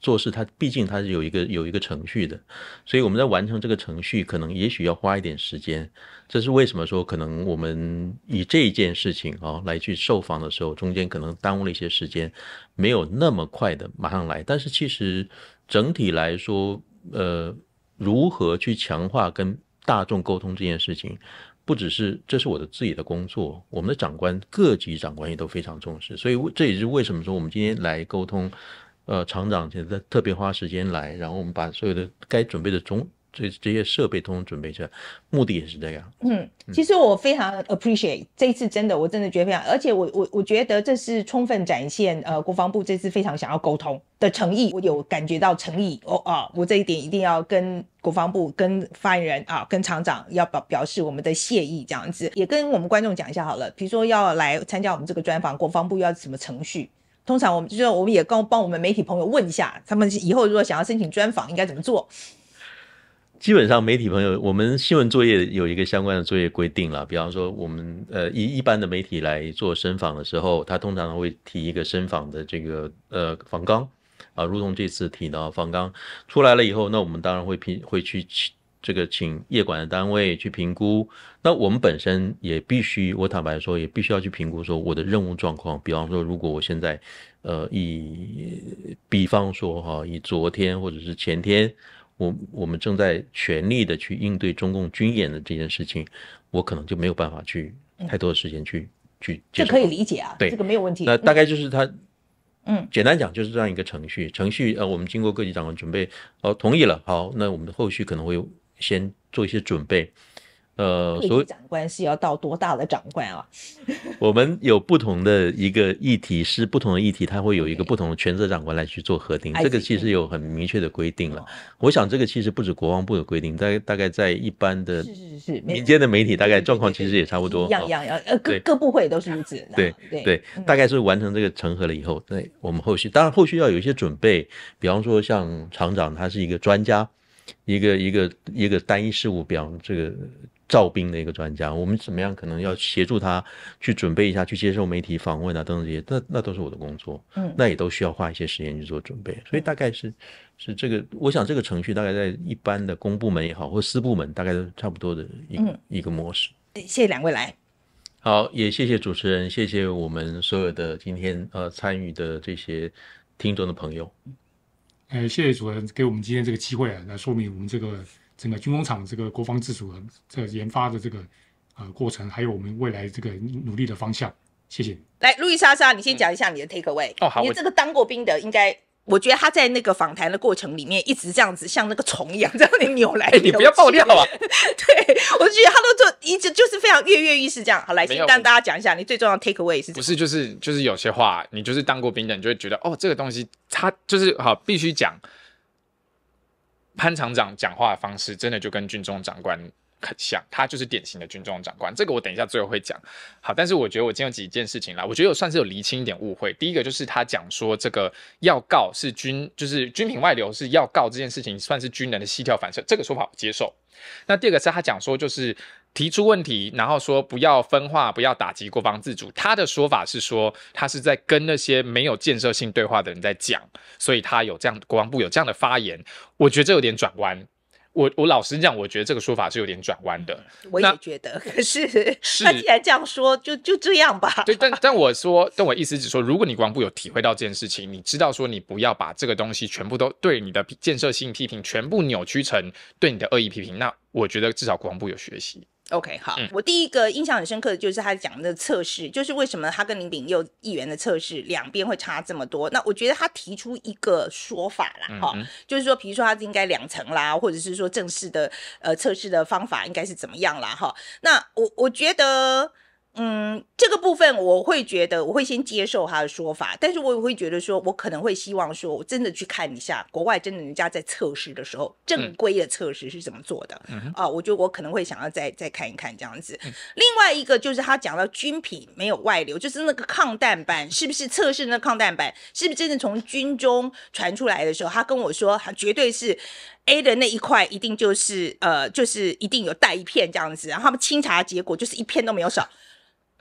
Speaker 3: 做事，他毕竟他是有一个有一个程序的，所以我们在完成这个程序，可能也许要花一点时间。这是为什么说可能我们以这一件事情啊来去受访的时候，中间可能耽误了一些时间，没有那么快的马上来。但是其实整体来说，呃，如何去强化跟大众沟通这件事情，不只是这是我的自己的工作，我们的长官各级长官也都非常重视，所以这也是为什么说我们今天来沟通，呃，厂长现在特别花时间来，然后我们把所有的该准备的总。这这些设备通准备着，目的也是这样。嗯，其
Speaker 1: 实我非常 appreciate 这一次，真的，我真的觉得非常。而且我我我觉得这是充分展现呃国防部这次非常想要沟通的诚意，我有感觉到诚意。我啊，我这一点一定要跟国防部、跟发言人啊、跟厂长要表表示我们的谢意，这样子也跟我们观众讲一下好了。比如说要来参加我们这个专访，国防部要什么程序？通常我们就是我们也帮帮我们媒体朋友问一下，他们以后如果想要申请专访，应该怎么做？
Speaker 3: 基本上，媒体朋友，我们新闻作业有一个相关的作业规定了。比方说，我们呃，一一般的媒体来做深访的时候，他通常会提一个深访的这个呃访纲啊，如同这次提到访纲出来了以后，那我们当然会评，会去请这个请业管的单位去评估。那我们本身也必须，我坦白说，也必须要去评估说我的任务状况。比方说，如果我现在呃以，比方说哈，以昨天或者是前天。我我们正在全力的去应对中共军演的这件事情，我可能就没有办法去太多的时间去去。这可以理解啊，对，这个没有问题。那大概就是他，嗯，简单讲就是这样一个程序。程序呃，我们经过各级长官准备，哦，同意了，好，那我们的后续可能会先做一些准备。呃，所以长
Speaker 1: 官系要到多大的长官啊？
Speaker 3: 我们有不同的一个议题是不同的议题，他会有一个不同的权责长官来去做核定，这个其实有很明确的规定了。我想这个其实不止国防部有规定，大概大概在一般的是是是民间的媒体，大概状况其实也差不多。一样一
Speaker 1: 样，呃，各各部会都是如此。
Speaker 3: 对对对，大概是完成这个成核了以后，对我们后续当然后续要有一些准备，比方说像厂长他是一个专家，一个一个一个单一事务，比方这个。造兵的一个专家，我们怎么样？可能要协助他去准备一下，去接受媒体访问啊，等等这些，那那都是我的工作，嗯，那也都需要花一些时间去做准备。所以大概是是这个，我想这个程序大概在一般的公部门也好，或私部门大概都差不多的一一个模式。
Speaker 1: 谢谢两位来，
Speaker 3: 好，也谢谢主持人，谢谢我们所有的今天呃参与的这些听众的朋友，
Speaker 4: 哎，谢谢主持人给我们今天这个机会啊，来说明我们这个。整个军工厂这个国防自主的个、研发的这个呃过程，还有我们未来这个努力的方向，谢谢。
Speaker 1: 来，路易莎莎，你先讲一下你的 take away。哦，好，你这个当过兵的，应该我觉得他在那个访谈的过程里面一直这样子，像那个虫一样在那里扭来。你不要爆料啊！对，我觉得他都做一直就是非常跃跃欲试这样。好，来，跟大家讲一下你
Speaker 2: 最重要的 take away 是。不是，就是就是有些话，你就是当过兵的，你就会觉得哦，这个东西他就是好，必须讲。潘厂长讲话的方式真的就跟军中长官很像，他就是典型的军中长官。这个我等一下最后会讲好，但是我觉得我今天有几件事情啦，我觉得我算是有厘清一点误会。第一个就是他讲说这个要告是军，就是军品外流是要告这件事情，算是军人的膝跳反射，这个说法我接受。那第二个是他讲说就是。提出问题，然后说不要分化，不要打击国防自主。他的说法是说，他是在跟那些没有建设性对话的人在讲，所以他有这样，国防部有这样的发言。我觉得这有点转弯。我我老实讲，我觉得这个说法是有点转弯的。
Speaker 1: 我也觉得，可是他既然这样说，就就这
Speaker 2: 样吧。对，但但我说，但我意思只说，如果你国防部有体会到这件事情，你知道说你不要把这个东西全部都对你的建设性批评全部扭曲成对你的恶意批评，那我觉得至少国防部有学习。OK，好，
Speaker 1: 我第一个印象很深刻的就是他讲的测试，就是为什么他跟林炳佑议员的测试两边会差这么多？那我觉得他提出一个说法啦，哈，就是说，比如说他应该两层啦，或者是说正式的呃测试的方法应该是怎么样啦，哈？那我我觉得。嗯，这个部分我会觉得我会先接受他的说法，但是我也会觉得说，我可能会希望说，我真的去看一下国外，真的人家在测试的时候，正规的测试是怎么做的啊？我觉得我可能会想要再再看一看这样子。另外一个就是他讲到军品没有外流，就是那个抗弹板是不是测试那抗弹板是不是真的从军中传出来的时候，他跟我说，他绝对是 A 的那一块一定就是呃就是一定有带一片这样子，然后他们清查结果就是一片都没有少。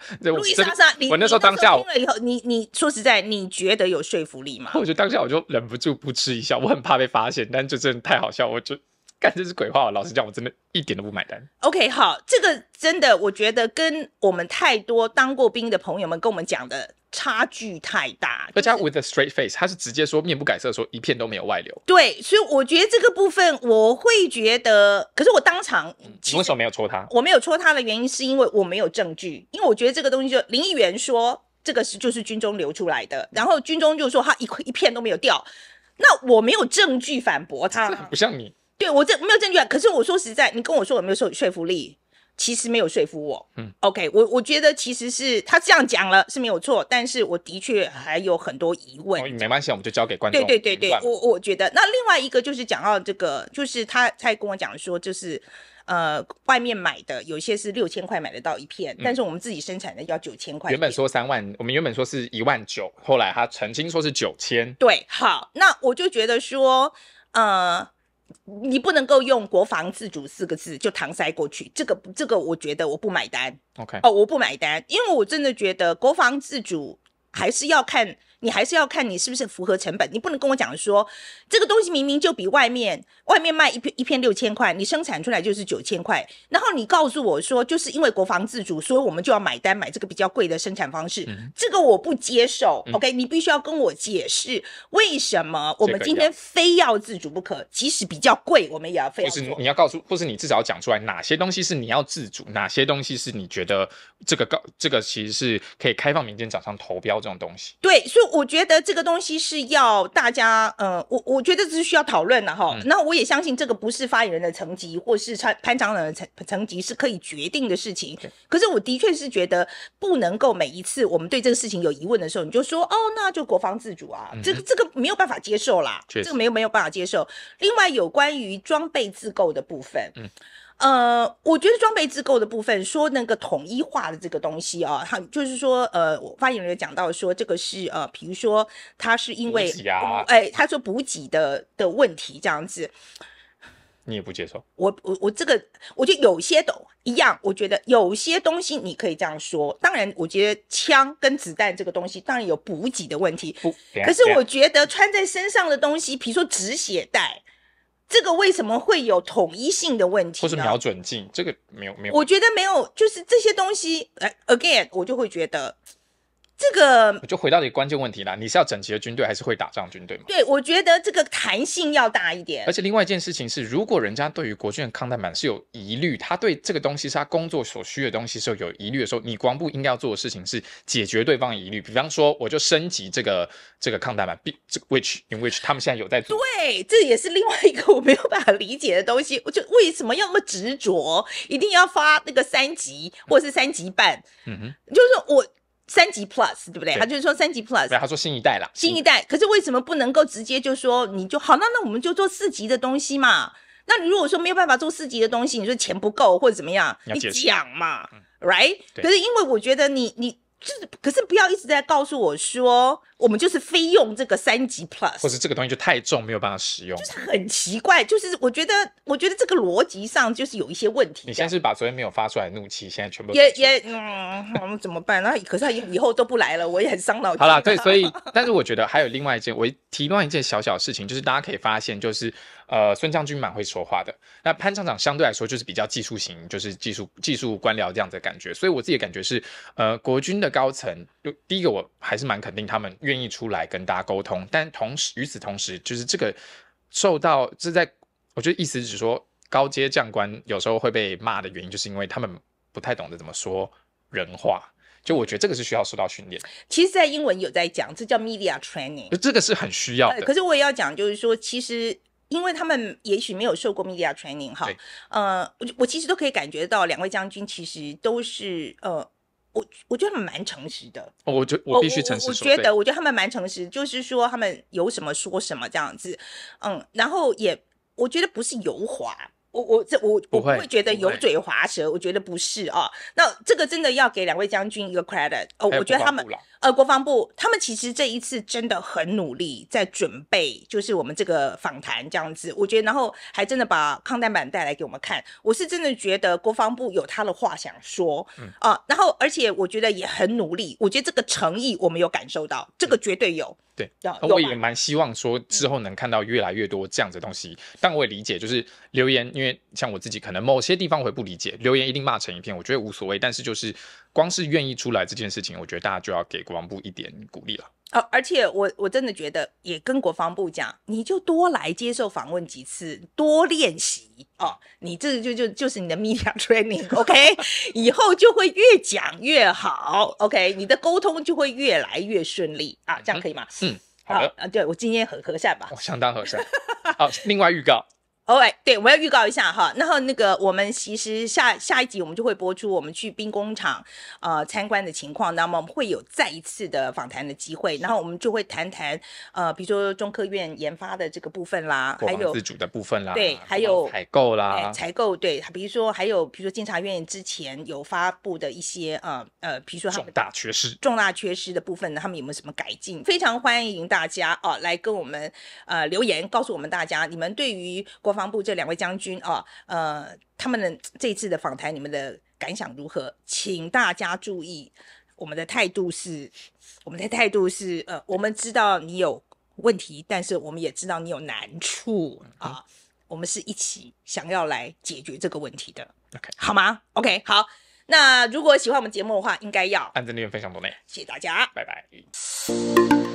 Speaker 2: 对，我真，我那时候当下听了
Speaker 1: 以后，你你说实在，你觉得有说服力吗？我觉得当下我
Speaker 2: 就忍不住噗嗤一下，我很怕被发现，但就真的太好笑，我就。干这是鬼话！老实讲，我真的一点都不买单。
Speaker 1: OK，好，这个真的，我觉得跟我们太多当过兵的朋友们跟我们讲的差距太大。
Speaker 2: 而且 with a straight face，他是直接说面不改色，说一片都没有外流。
Speaker 1: 对，所以我觉得这个部分，我会觉得，可是我当场
Speaker 2: 为什么没有戳他？我
Speaker 1: 没有戳他的原因是因为我没有证据，因为我觉得这个东西就林议员说这个是就是军中流出来的，然后军中就说他一一片都没有掉，那我没有证据反驳他，不像你。对我这没有证据啊，可是我说实在，你跟我说有没有说说服力？其实没有说服我。嗯，OK，我我觉得其实是他这样讲了是没有错，但是我的确还有很多疑
Speaker 2: 问。没关系，我们就交给观众。对对对对，我
Speaker 1: 我觉得那另外一个就是讲到这个，就是他才跟我讲说就是呃，外面买的有些是六千块买得到一片，但是我们自己生产的要九千块。原本
Speaker 2: 说三万，我们原本说是一万九，后来他曾经说是九千。
Speaker 1: 对，好，那我就觉得说呃。你不能够用“国防自主”四个字就搪塞过去，这个这个，我觉得我不买单。OK，哦，我不买单，因为我真的觉得国防自主还是要看。你还是要看你是不是符合成本，你不能跟我讲说这个东西明明就比外面外面卖一片一片六千块，你生产出来就是九千块，然后你告诉我说就是因为国防自主，所以我们就要买单买这个比较贵的生产方式，这个我不接受。OK，你必须要跟我解释为什么我们今天非要自主不可，即使比较贵，我们也要非。不是
Speaker 2: 你要告诉，或是你至少要讲出来哪些东西是你要自主，哪些东西是你觉得这个高这个其实是可以开放民间厂商投标这种东西。
Speaker 1: 对，所以。我觉得这个东西是要大家，嗯，我我觉得这是需要讨论的哈。那我也相信这个不是发言人的层级，或是潘潘长的层层级是可以决定的事情。可是我的确是觉得不能够每一次我们对这个事情有疑问的时候，你就说哦，那就国防自主啊，这这个没有办法接受啦，这个没有没有办法接受。另外有关于装备自购的部分。呃，我觉得装备自购的部分，说那个统一化的这个东西啊，他就是说，呃，我发言人讲到说，这个是呃，比如说他是因为哎，他说补给的的问题这样子，你也不接受？我我我这个，我觉得有些一样，我觉得有些东西你可以这样说。当然，我觉得枪跟子弹这个东西，当然有补给的问题，可是我觉得穿在身上的东西，比如说止血带。这个为什么会有统一性的问题？或是
Speaker 2: 瞄准镜，这个没有没有。我觉
Speaker 1: 得没有，就是这些东西。哎，again，我就会觉
Speaker 2: 得。这个我就回到一个关键问题啦，你是要整齐的军队，还是会打仗军队吗？
Speaker 1: 对，我觉得这个弹性要大一点。而
Speaker 2: 且另外一件事情是，如果人家对于国军的抗弹板是有疑虑，他对这个东西是他工作所需的东西时候有疑虑的时候，你国防部应该要做的事情是解决对方疑虑。比方说，我就升级这个这个抗弹板，which in which 他们现在有在做。
Speaker 1: 对，这也是另外一个我没有办法理解的东西，我就为什么要那么执着，一定要发那个三级或者是三级半？嗯哼，就是我。三级 Plus 对不对？他就是说三级 Plus，
Speaker 2: 他说新一代了，新一
Speaker 1: 代。可是为什么不能够直接就说你就好？那那我们就做四级的东西嘛。那你如果说没有办法做四级的东西，你说钱不够或者怎么样，你讲嘛，right？可是因为我觉得你你就是，可是不要一直在告诉我说。我们就是非用这个三级 Plus，或是这个
Speaker 2: 东西就太重，没有办法使用。就是
Speaker 1: 很奇怪，就是我觉得，我觉得这个逻辑上就是
Speaker 2: 有一些问题。你先是把昨天没有发出来的怒气，现在全部也
Speaker 1: 也嗯，怎么办？那可是他以后都不来了，我也很伤脑。筋。好了，对，所以
Speaker 2: 但是我觉得还有另外一件，我提乱一件小小事情，就是大家可以发现，就是呃，孙将军蛮会说话的。那潘厂长相对来说就是比较技术型，就是技术技术官僚这样的感觉。所以我自己的感觉是，呃，国军的高层，就第一个我还是蛮肯定他们。愿意出来跟大家沟通，但同时与此同时，就是这个受到这在，我觉得意思只说高阶将官有时候会被骂的原因，就是因为他们不太懂得怎么说人话。就我觉得这个是需要受到训练。
Speaker 1: 其实，在英文有在讲，这叫 media training，
Speaker 2: 这个是很需要的。可是我
Speaker 1: 也要讲，就是说，其实因为他们也许没有受过 media training，哈，呃，我我其实都可以感觉到，两位将军其实都是呃。我我觉得他们蛮诚实的。
Speaker 2: 哦，我觉我必须诚实我觉得我
Speaker 1: 觉得他们蛮诚实，就是说他们有什么说什么这样子。嗯，然后也我觉得不是油滑，我我这我我不会觉得油嘴滑舌，我觉得不是啊。那这个真的要给两位将军一个 credit 哦，我觉得他们。呃，国防部他们其实这一次真的很努力在准备，就是我们这个访谈这样子。我觉得，然后还真的把抗弹板带来给我们看。我是真的觉得国防部有他的话想说，嗯、啊，然后而且我觉得也很努力。我觉得这个诚意我们有感受到，这个绝对有。
Speaker 2: 对，我也蛮希望说之后能看到越来越多这样的东西。但我也理解，就是留言，因为像我自己可能某些地方会不理解，留言一定骂成一片，我觉得无所谓。但是就是光是愿意出来这件事情，我觉得大家就要给。国防部一点鼓励了
Speaker 1: 哦，而且我我真的觉得，也跟国防部讲，你就多来接受访问几次，多练习哦。你这就就就是你的 media training，OK，以后就会越讲越好，OK，你的沟通就会越来越顺利啊。这样可以吗？嗯，好的。呃，对我今天很和善
Speaker 2: 吧？我相当和善。好，另外预告。
Speaker 1: 哦，哎，对，我要预告一下哈。然后那个，我们其实下下一集我们就会播出我们去兵工厂呃参观的情况。那么我们会有再一次的访谈的机会。然后我们就会谈谈呃，比如说中科院研发的这个部分啦，还有自主
Speaker 2: 的部分啦，对，还有采购啦，采
Speaker 1: 购对，比如说还有比如说监察院之前有发布的一些呃呃，比如说重大缺失，重大缺失的部分呢，他们有没有什么改进？非常欢迎大家哦来跟我们呃留言，告诉我们大家你们对于国。防部这两位将军啊，呃，他们的这次的访谈，你们的感想如何？请大家注意，我们的态度是，我们的态度是，呃，我们知道你有问题，但是我们也知道你有难处啊，我们是一起想要来解决这个问
Speaker 2: 题的。OK，好吗
Speaker 1: ？OK，好。那如果喜欢我们节目的话，应该要
Speaker 2: 按订阅分享多呢。谢
Speaker 1: 谢大家，拜
Speaker 2: 拜。